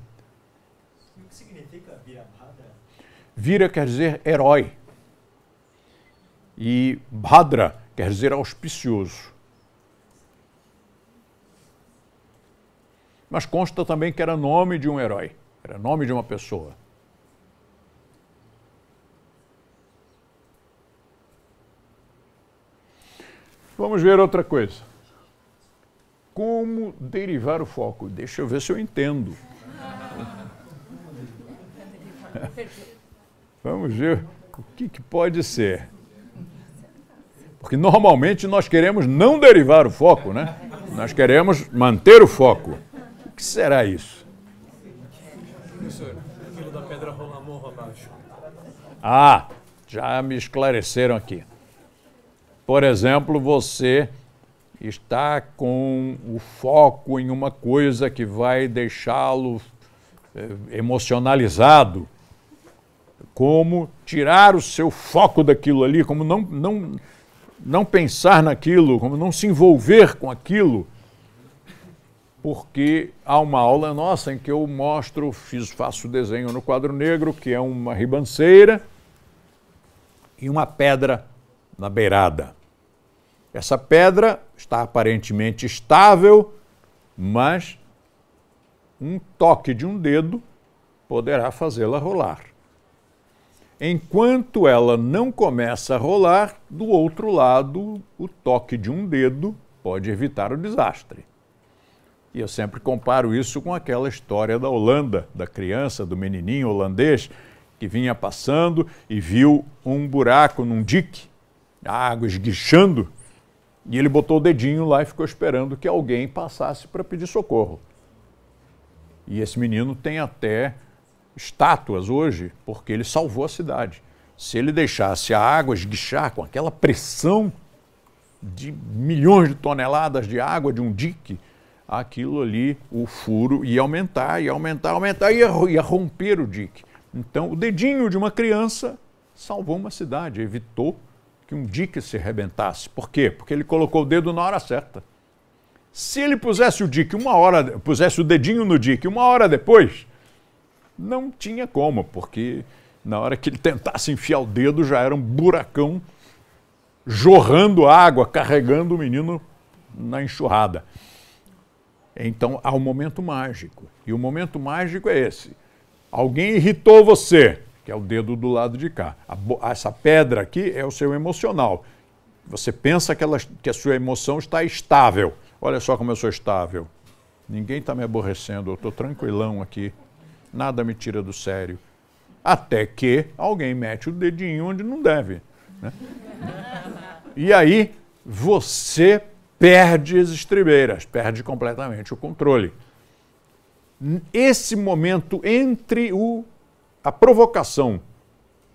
O que significa Virabhadra? Vira quer dizer herói. E Bhadra quer dizer auspicioso. Mas consta também que era nome de um herói, era nome de uma pessoa. Vamos ver outra coisa. Como derivar o foco? Deixa eu ver se eu entendo. Vamos ver o que, que pode ser. Porque normalmente nós queremos não derivar o foco, né? Nós queremos manter o foco. O que será isso? Professor, aquilo da pedra rola morro abaixo. Ah, já me esclareceram aqui. Por exemplo, você está com o foco em uma coisa que vai deixá-lo eh, emocionalizado. Como tirar o seu foco daquilo ali, como não, não, não pensar naquilo, como não se envolver com aquilo. Porque há uma aula nossa em que eu mostro, fiz, faço desenho no quadro negro, que é uma ribanceira e uma pedra na beirada. Essa pedra está aparentemente estável, mas um toque de um dedo poderá fazê-la rolar. Enquanto ela não começa a rolar, do outro lado, o toque de um dedo pode evitar o desastre. E eu sempre comparo isso com aquela história da Holanda, da criança, do menininho holandês que vinha passando e viu um buraco num dique, a água esguichando e ele botou o dedinho lá e ficou esperando que alguém passasse para pedir socorro. E esse menino tem até estátuas hoje, porque ele salvou a cidade. Se ele deixasse a água esguichar com aquela pressão de milhões de toneladas de água de um dique, aquilo ali, o furo ia aumentar, ia aumentar, aumentar, ia, ia romper o dique. Então, o dedinho de uma criança salvou uma cidade, evitou que um dique se arrebentasse? Por quê? Porque ele colocou o dedo na hora certa. Se ele pusesse o dique uma hora, pusesse o dedinho no dique uma hora depois, não tinha como, porque na hora que ele tentasse enfiar o dedo já era um buracão jorrando água, carregando o menino na enxurrada. Então há um momento mágico. E o momento mágico é esse. Alguém irritou você que é o dedo do lado de cá. A, essa pedra aqui é o seu emocional. Você pensa que, ela, que a sua emoção está estável. Olha só como eu sou estável. Ninguém está me aborrecendo, eu estou tranquilão aqui. Nada me tira do sério. Até que alguém mete o dedinho onde não deve. Né? E aí você perde as estribeiras, perde completamente o controle. Esse momento entre o a provocação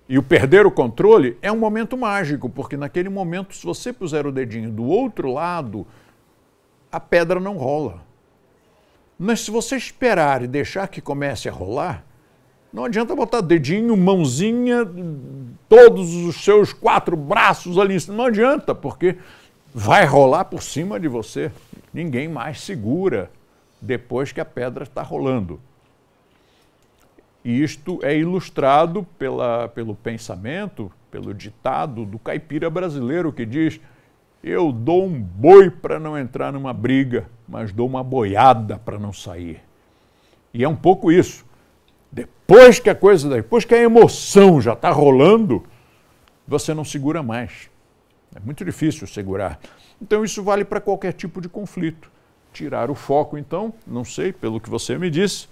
e o perder o controle é um momento mágico, porque naquele momento, se você puser o dedinho do outro lado, a pedra não rola. Mas se você esperar e deixar que comece a rolar, não adianta botar dedinho, mãozinha, todos os seus quatro braços ali, não adianta, porque vai rolar por cima de você. Ninguém mais segura depois que a pedra está rolando. E isto é ilustrado pela, pelo pensamento, pelo ditado do caipira brasileiro que diz: Eu dou um boi para não entrar numa briga, mas dou uma boiada para não sair. E é um pouco isso. Depois que a coisa, depois que a emoção já está rolando, você não segura mais. É muito difícil segurar. Então isso vale para qualquer tipo de conflito. Tirar o foco, então, não sei, pelo que você me disse,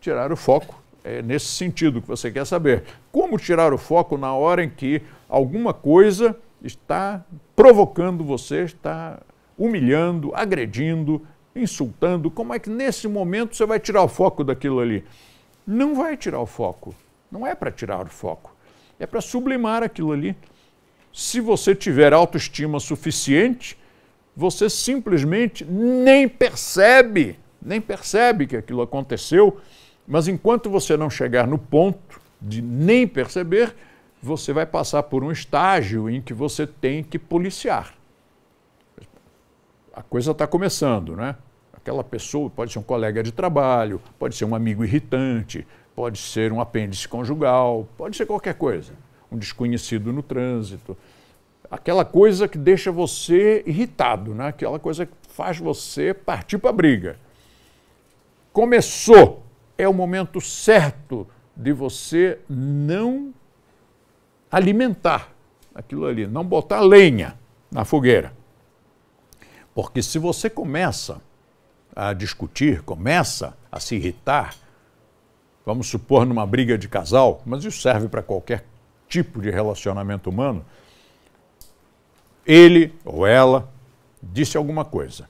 tirar o foco é nesse sentido que você quer saber. Como tirar o foco na hora em que alguma coisa está provocando você, está humilhando, agredindo, insultando? Como é que nesse momento você vai tirar o foco daquilo ali? Não vai tirar o foco. Não é para tirar o foco. É para sublimar aquilo ali. Se você tiver autoestima suficiente, você simplesmente nem percebe, nem percebe que aquilo aconteceu mas enquanto você não chegar no ponto de nem perceber, você vai passar por um estágio em que você tem que policiar. A coisa está começando, né? Aquela pessoa pode ser um colega de trabalho, pode ser um amigo irritante, pode ser um apêndice conjugal, pode ser qualquer coisa. Um desconhecido no trânsito. Aquela coisa que deixa você irritado, né? aquela coisa que faz você partir para a briga. Começou é o momento certo de você não alimentar aquilo ali, não botar lenha na fogueira. Porque se você começa a discutir, começa a se irritar, vamos supor numa briga de casal, mas isso serve para qualquer tipo de relacionamento humano, ele ou ela disse alguma coisa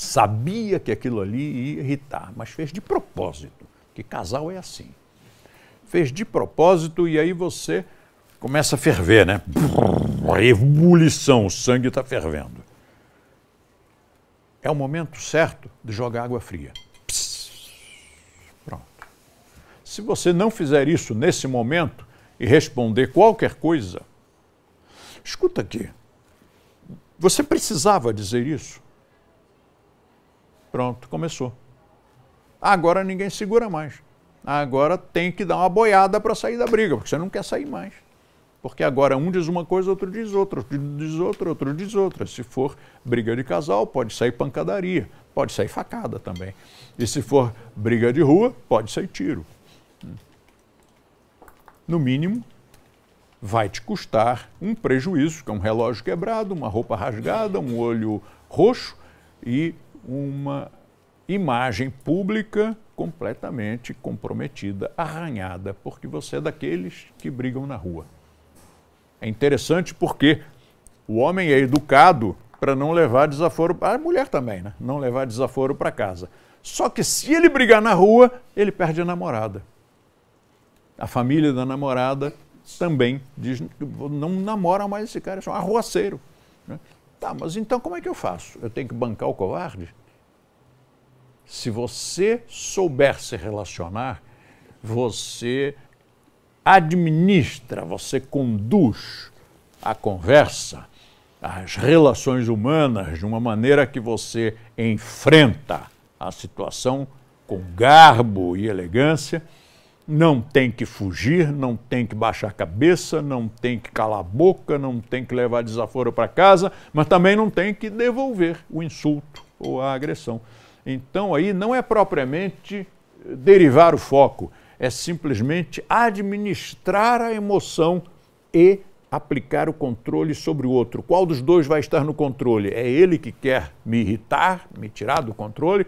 Sabia que aquilo ali ia irritar, mas fez de propósito, que casal é assim. Fez de propósito e aí você começa a ferver, né? A ebulição, o sangue está fervendo. É o momento certo de jogar água fria. pronto. Se você não fizer isso nesse momento e responder qualquer coisa, escuta aqui, você precisava dizer isso? Pronto, começou. Agora ninguém segura mais. Agora tem que dar uma boiada para sair da briga, porque você não quer sair mais. Porque agora um diz uma coisa, outro diz outra, outro diz outra, outro diz outra. Se for briga de casal, pode sair pancadaria, pode sair facada também. E se for briga de rua, pode sair tiro. No mínimo, vai te custar um prejuízo, que é um relógio quebrado, uma roupa rasgada, um olho roxo e uma imagem pública completamente comprometida, arranhada, porque você é daqueles que brigam na rua. É interessante porque o homem é educado para não levar desaforo, a mulher também, né? Não levar desaforo para casa. Só que se ele brigar na rua, ele perde a namorada. A família da namorada também diz: não namora mais esse cara, é um arruaceiro. Né? Tá, mas então como é que eu faço? Eu tenho que bancar o covarde? Se você souber se relacionar, você administra, você conduz a conversa, as relações humanas de uma maneira que você enfrenta a situação com garbo e elegância não tem que fugir, não tem que baixar a cabeça, não tem que calar a boca, não tem que levar desaforo para casa, mas também não tem que devolver o insulto ou a agressão. Então aí não é propriamente derivar o foco, é simplesmente administrar a emoção e aplicar o controle sobre o outro. Qual dos dois vai estar no controle? É ele que quer me irritar, me tirar do controle?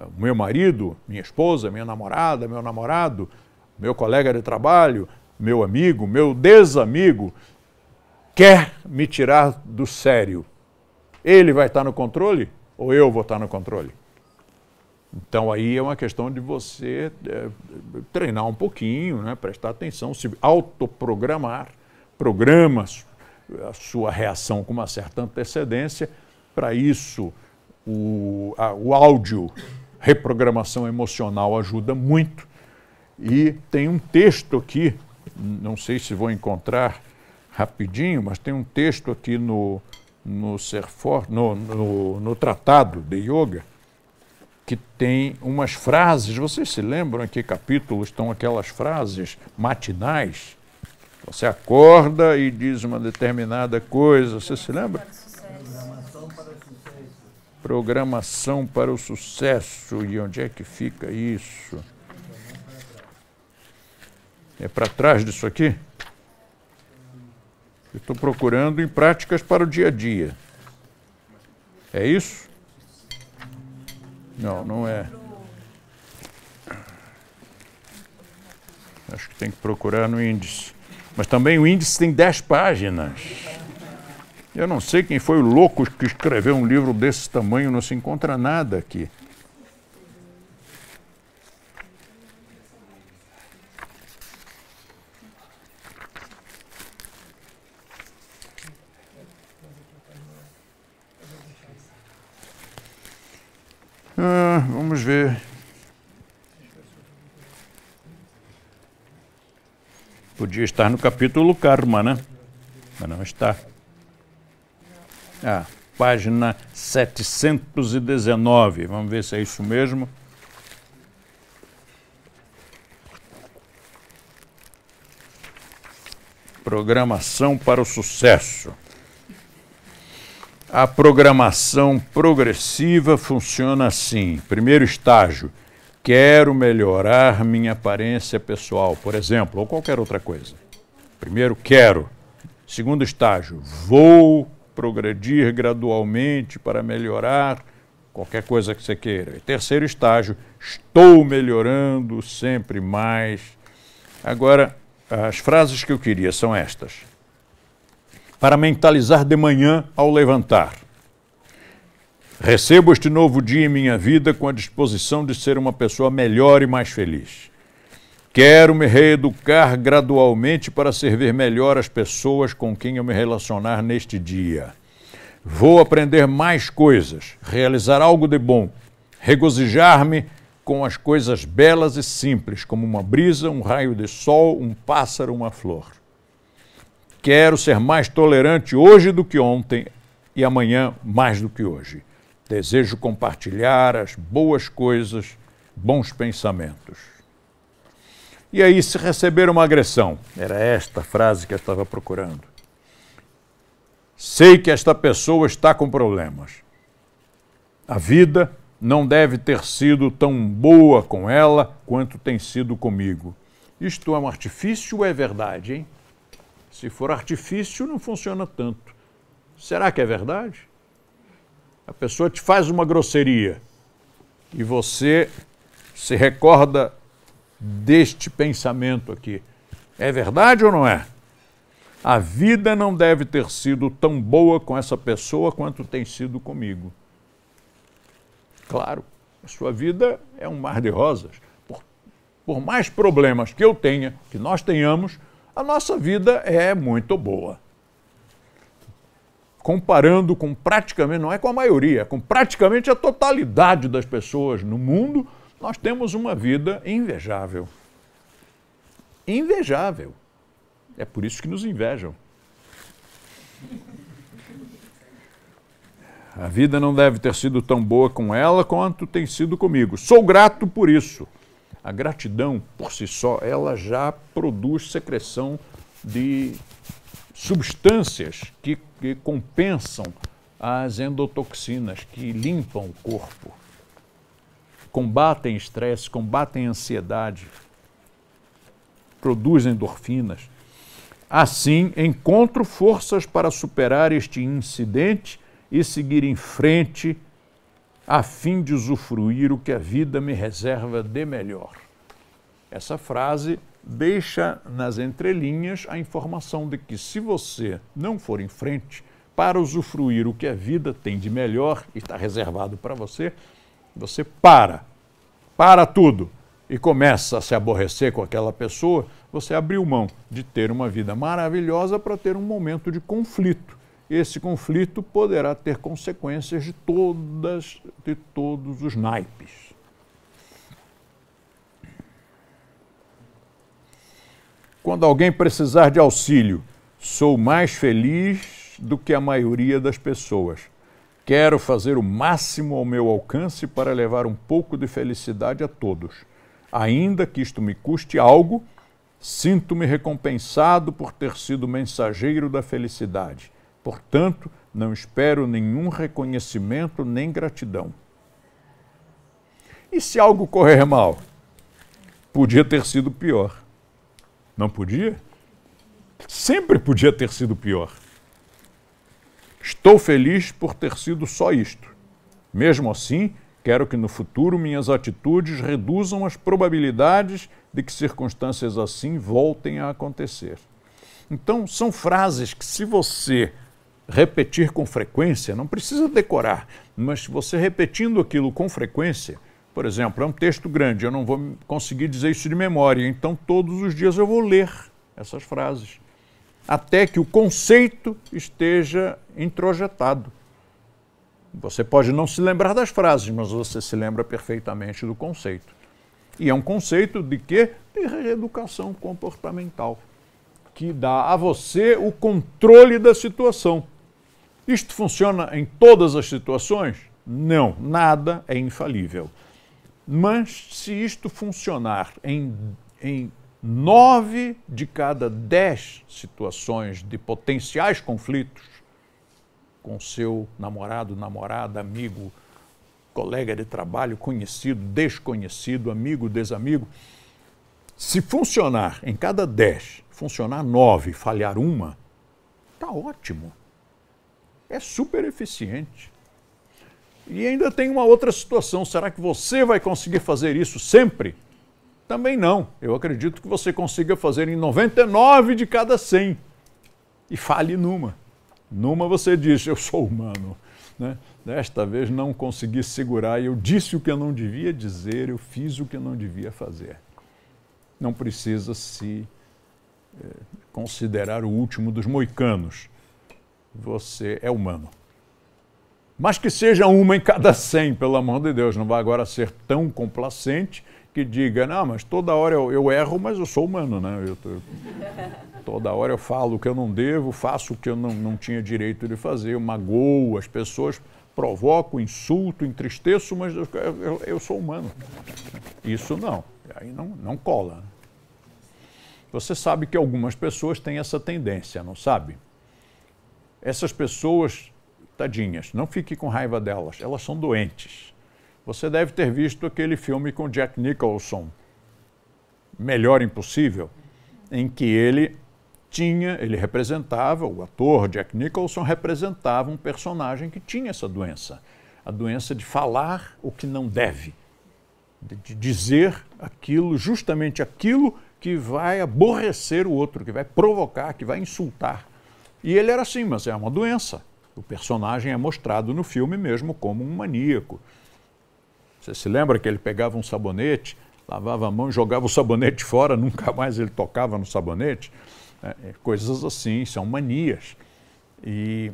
É meu marido, minha esposa, minha namorada, meu namorado, meu colega de trabalho, meu amigo, meu desamigo, quer me tirar do sério. Ele vai estar no controle ou eu vou estar no controle? Então aí é uma questão de você é, treinar um pouquinho, né, prestar atenção, se autoprogramar, programa a sua reação com uma certa antecedência. Para isso, o, a, o áudio, reprogramação emocional ajuda muito e tem um texto aqui, não sei se vou encontrar rapidinho, mas tem um texto aqui no, no, Serfor, no, no, no Tratado de Yoga, que tem umas frases, vocês se lembram em que capítulo estão aquelas frases matinais? Você acorda e diz uma determinada coisa, você se lembra? Programação para o sucesso. E onde é que fica isso? é para trás disso aqui. estou procurando em práticas para o dia a dia. É isso? Não, não é. Acho que tem que procurar no índice. Mas também o índice tem 10 páginas. Eu não sei quem foi o louco que escreveu um livro desse tamanho, não se encontra nada aqui. ver. Podia estar no capítulo Karma, né? Mas não está. Ah, página 719. Vamos ver se é isso mesmo. Programação para o sucesso. A programação progressiva funciona assim: primeiro estágio, quero melhorar minha aparência pessoal, por exemplo, ou qualquer outra coisa. Primeiro, quero. Segundo estágio, vou progredir gradualmente para melhorar qualquer coisa que você queira. E terceiro estágio, estou melhorando sempre mais. Agora, as frases que eu queria são estas para mentalizar de manhã ao levantar. Recebo este novo dia em minha vida com a disposição de ser uma pessoa melhor e mais feliz. Quero me reeducar gradualmente para servir melhor as pessoas com quem eu me relacionar neste dia. Vou aprender mais coisas, realizar algo de bom, regozijar-me com as coisas belas e simples, como uma brisa, um raio de sol, um pássaro, uma flor quero ser mais tolerante hoje do que ontem e amanhã mais do que hoje. Desejo compartilhar as boas coisas, bons pensamentos. E aí, se receber uma agressão, era esta frase que eu estava procurando. Sei que esta pessoa está com problemas. A vida não deve ter sido tão boa com ela quanto tem sido comigo. Isto é um artifício ou é verdade, hein? Se for artifício, não funciona tanto. Será que é verdade? A pessoa te faz uma grosseria e você se recorda deste pensamento aqui. É verdade ou não é? A vida não deve ter sido tão boa com essa pessoa quanto tem sido comigo. Claro, a sua vida é um mar de rosas. Por, por mais problemas que eu tenha, que nós tenhamos, a nossa vida é muito boa. Comparando com praticamente, não é com a maioria, com praticamente a totalidade das pessoas no mundo, nós temos uma vida invejável. Invejável. É por isso que nos invejam. A vida não deve ter sido tão boa com ela quanto tem sido comigo. Sou grato por isso. A gratidão, por si só, ela já produz secreção de substâncias que, que compensam as endotoxinas, que limpam o corpo, combatem estresse, combatem ansiedade, produzem endorfinas. Assim, encontro forças para superar este incidente e seguir em frente a fim de usufruir o que a vida me reserva de melhor. Essa frase deixa nas entrelinhas a informação de que, se você não for em frente para usufruir o que a vida tem de melhor e está reservado para você, você para, para tudo e começa a se aborrecer com aquela pessoa, você abriu mão de ter uma vida maravilhosa para ter um momento de conflito esse conflito poderá ter consequências de, todas, de todos os naipes. Quando alguém precisar de auxílio, sou mais feliz do que a maioria das pessoas. Quero fazer o máximo ao meu alcance para levar um pouco de felicidade a todos. Ainda que isto me custe algo, sinto-me recompensado por ter sido mensageiro da felicidade. Portanto, não espero nenhum reconhecimento nem gratidão. E se algo correr mal? Podia ter sido pior. Não podia? Sempre podia ter sido pior. Estou feliz por ter sido só isto. Mesmo assim, quero que no futuro minhas atitudes reduzam as probabilidades de que circunstâncias assim voltem a acontecer. Então, são frases que, se você repetir com frequência, não precisa decorar, mas você repetindo aquilo com frequência, por exemplo, é um texto grande, eu não vou conseguir dizer isso de memória, então todos os dias eu vou ler essas frases, até que o conceito esteja introjetado. Você pode não se lembrar das frases, mas você se lembra perfeitamente do conceito. E é um conceito de quê? De reeducação comportamental, que dá a você o controle da situação. Isto funciona em todas as situações? Não, nada é infalível. Mas se isto funcionar em, em nove de cada dez situações de potenciais conflitos com seu namorado, namorada, amigo, colega de trabalho, conhecido, desconhecido, amigo, desamigo, se funcionar em cada dez, funcionar nove, falhar uma, está ótimo é super eficiente. E ainda tem uma outra situação: será que você vai conseguir fazer isso sempre? Também não. Eu acredito que você consiga fazer em 99 de cada 100 e fale numa. Numa você diz: Eu sou humano. Né? Desta vez não consegui segurar, eu disse o que eu não devia dizer, eu fiz o que eu não devia fazer. Não precisa se eh, considerar o último dos moicanos você é humano. Mas que seja uma em cada cem, pelo amor de Deus. Não vai agora ser tão complacente que diga, não, mas toda hora eu, eu erro, mas eu sou humano, né? Eu, toda hora eu falo o que eu não devo, faço o que eu não, não tinha direito de fazer, eu magoo as pessoas, provoco, insulto, entristeço, mas eu, eu, eu sou humano. Isso não. Aí não, não cola. Você sabe que algumas pessoas têm essa tendência, não sabe? Essas pessoas, tadinhas, não fique com raiva delas, elas são doentes. Você deve ter visto aquele filme com Jack Nicholson, Melhor Impossível, em que ele tinha, ele representava, o ator Jack Nicholson representava um personagem que tinha essa doença, a doença de falar o que não deve, de dizer aquilo, justamente aquilo que vai aborrecer o outro, que vai provocar, que vai insultar. E ele era assim, mas é uma doença. O personagem é mostrado no filme mesmo como um maníaco. Você se lembra que ele pegava um sabonete, lavava a mão, jogava o sabonete fora, nunca mais ele tocava no sabonete? É, é, coisas assim, são manias. E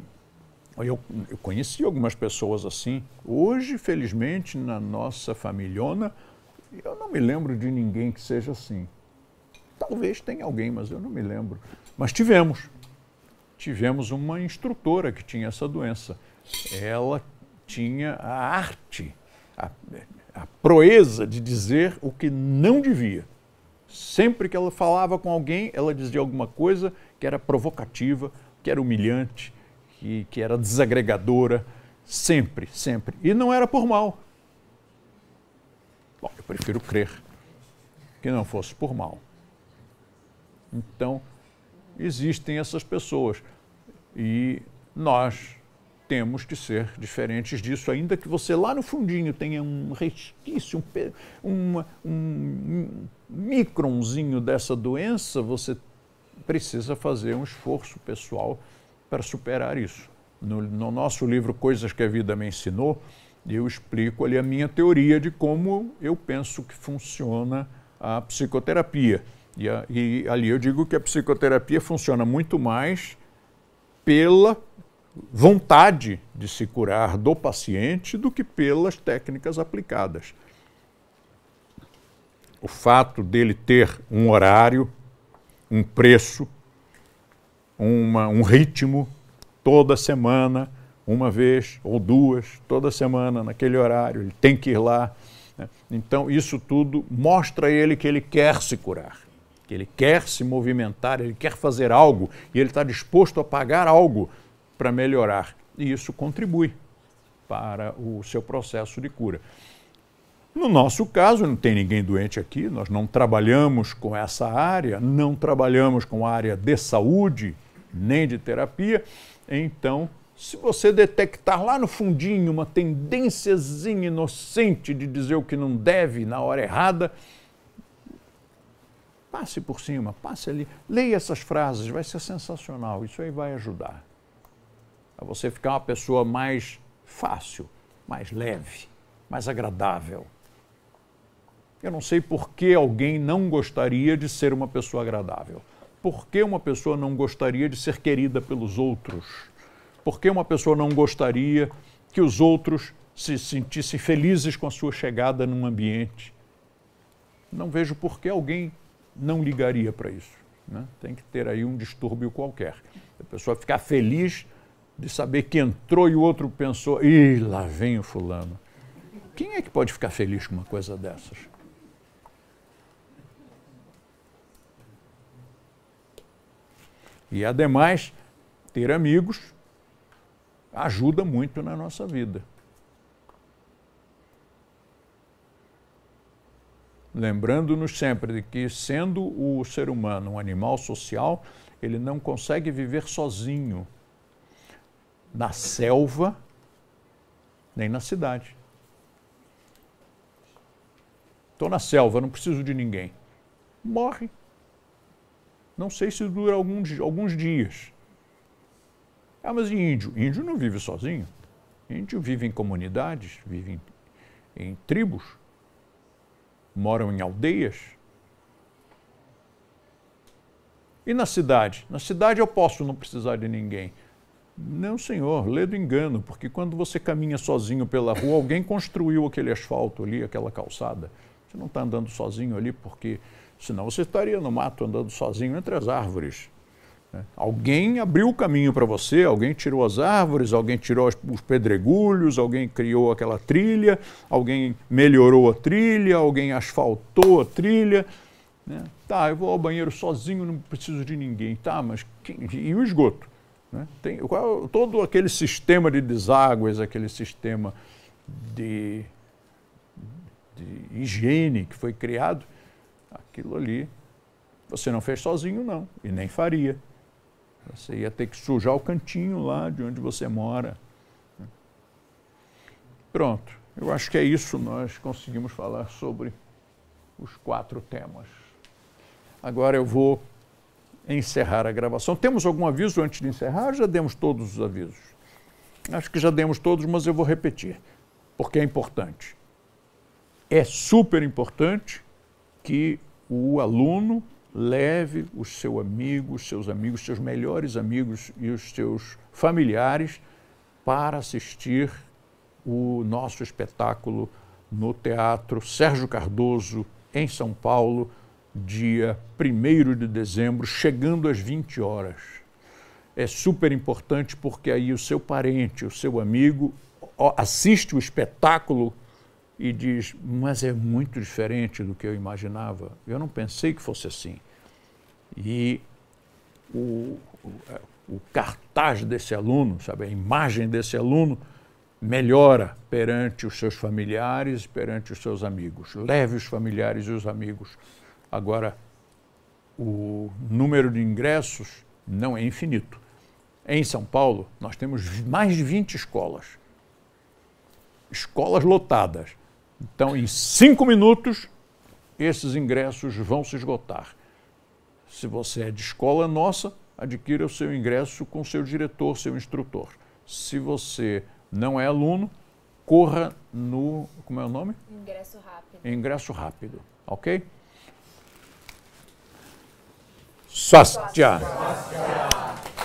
eu, eu, conheci algumas pessoas assim. Hoje, felizmente, na nossa familhona, eu não me lembro de ninguém que seja assim. Talvez tenha alguém, mas eu não me lembro. Mas tivemos tivemos uma instrutora que tinha essa doença. Ela tinha a arte, a, a proeza de dizer o que não devia. Sempre que ela falava com alguém, ela dizia alguma coisa que era provocativa, que era humilhante, que, que era desagregadora. Sempre, sempre. E não era por mal. Bom, eu prefiro crer que não fosse por mal. Então, existem essas pessoas. E nós temos que ser diferentes disso, ainda que você lá no fundinho tenha um resquício, um, um, um micronzinho dessa doença, você precisa fazer um esforço pessoal para superar isso. No, no, nosso livro Coisas que a Vida Me Ensinou, eu explico ali a minha teoria de como eu penso que funciona a psicoterapia. E, e ali eu digo que a psicoterapia funciona muito mais pela vontade de se curar do paciente do que pelas técnicas aplicadas. O fato dele ter um horário, um preço, uma, um ritmo toda semana, uma vez ou duas, toda semana, naquele horário, ele tem que ir lá. Né? Então, isso tudo mostra a ele que ele quer se curar que ele quer se movimentar, ele quer fazer algo e ele está disposto a pagar algo para melhorar. E isso contribui para o seu processo de cura. No nosso caso, não tem ninguém doente aqui, nós não trabalhamos com essa área, não trabalhamos com a área de saúde, nem de terapia. Então, se você detectar lá no fundinho uma tendênciazinha inocente de dizer o que não deve na hora errada, Passe por cima, passe ali, leia essas frases, vai ser sensacional. Isso aí vai ajudar a você ficar uma pessoa mais fácil, mais leve, mais agradável. Eu não sei por que alguém não gostaria de ser uma pessoa agradável. Por que uma pessoa não gostaria de ser querida pelos outros? Por que uma pessoa não gostaria que os outros se sentissem felizes com a sua chegada num ambiente? Não vejo por que alguém não ligaria para isso. Né? Tem que ter aí um distúrbio qualquer. A pessoa ficar feliz de saber que entrou e o outro pensou, e lá vem o fulano. Quem é que pode ficar feliz com uma coisa dessas? E, ademais, ter amigos ajuda muito na nossa vida. Lembrando-nos sempre de que, sendo o ser humano um animal social, ele não consegue viver sozinho na selva nem na cidade. Estou na selva, não preciso de ninguém. Morre. Não sei se dura alguns, alguns dias. Ah, mas e índio? Índio não vive sozinho. Índio vive em comunidades, vive em, em tribos moram em aldeias. E na cidade? Na cidade eu posso não precisar de ninguém. Não, senhor, lê do engano, porque quando você caminha sozinho pela rua, alguém construiu aquele asfalto ali, aquela calçada. Você não está andando sozinho ali, porque senão você estaria no mato andando sozinho entre as árvores. Né? Alguém abriu o caminho para você, alguém tirou as árvores, alguém tirou os pedregulhos, alguém criou aquela trilha, alguém melhorou a trilha, alguém asfaltou a trilha. Né? Tá, eu vou ao banheiro sozinho, não preciso de ninguém. Tá, mas quem... e o esgoto? Né? Tem, qual, todo aquele sistema de deságuas, aquele sistema de, de higiene que foi criado, aquilo ali você não fez sozinho, não, e nem faria. Você ia ter que sujar o cantinho lá de onde você mora. Né? Pronto. Eu acho que é isso. Nós conseguimos falar sobre os quatro temas. Agora eu vou encerrar a gravação. Temos algum aviso antes de encerrar? Já demos todos os avisos. Acho que já demos todos, mas eu vou repetir, porque é importante. É super importante que o aluno leve o seu amigo, os seus amigos, seus melhores amigos e os seus familiares para assistir o nosso espetáculo no Teatro Sérgio Cardoso, em São Paulo, dia 1 de dezembro, chegando às 20 horas. É super importante porque aí o seu parente, o seu amigo, assiste o espetáculo e diz: Mas é muito diferente do que eu imaginava. Eu não pensei que fosse assim. E o, o cartaz desse aluno, sabe, a imagem desse aluno melhora perante os seus familiares, perante os seus amigos. Leve os familiares e os amigos. Agora, o número de ingressos não é infinito. Em São Paulo, nós temos mais de 20 escolas. Escolas lotadas. Então, em cinco minutos, esses ingressos vão se esgotar. Se você é de escola nossa, adquira o seu ingresso com seu diretor, seu instrutor. Se você não é aluno, corra no. Como é o nome? Ingresso rápido. Ingresso rápido, ok? Sastia. Sastia.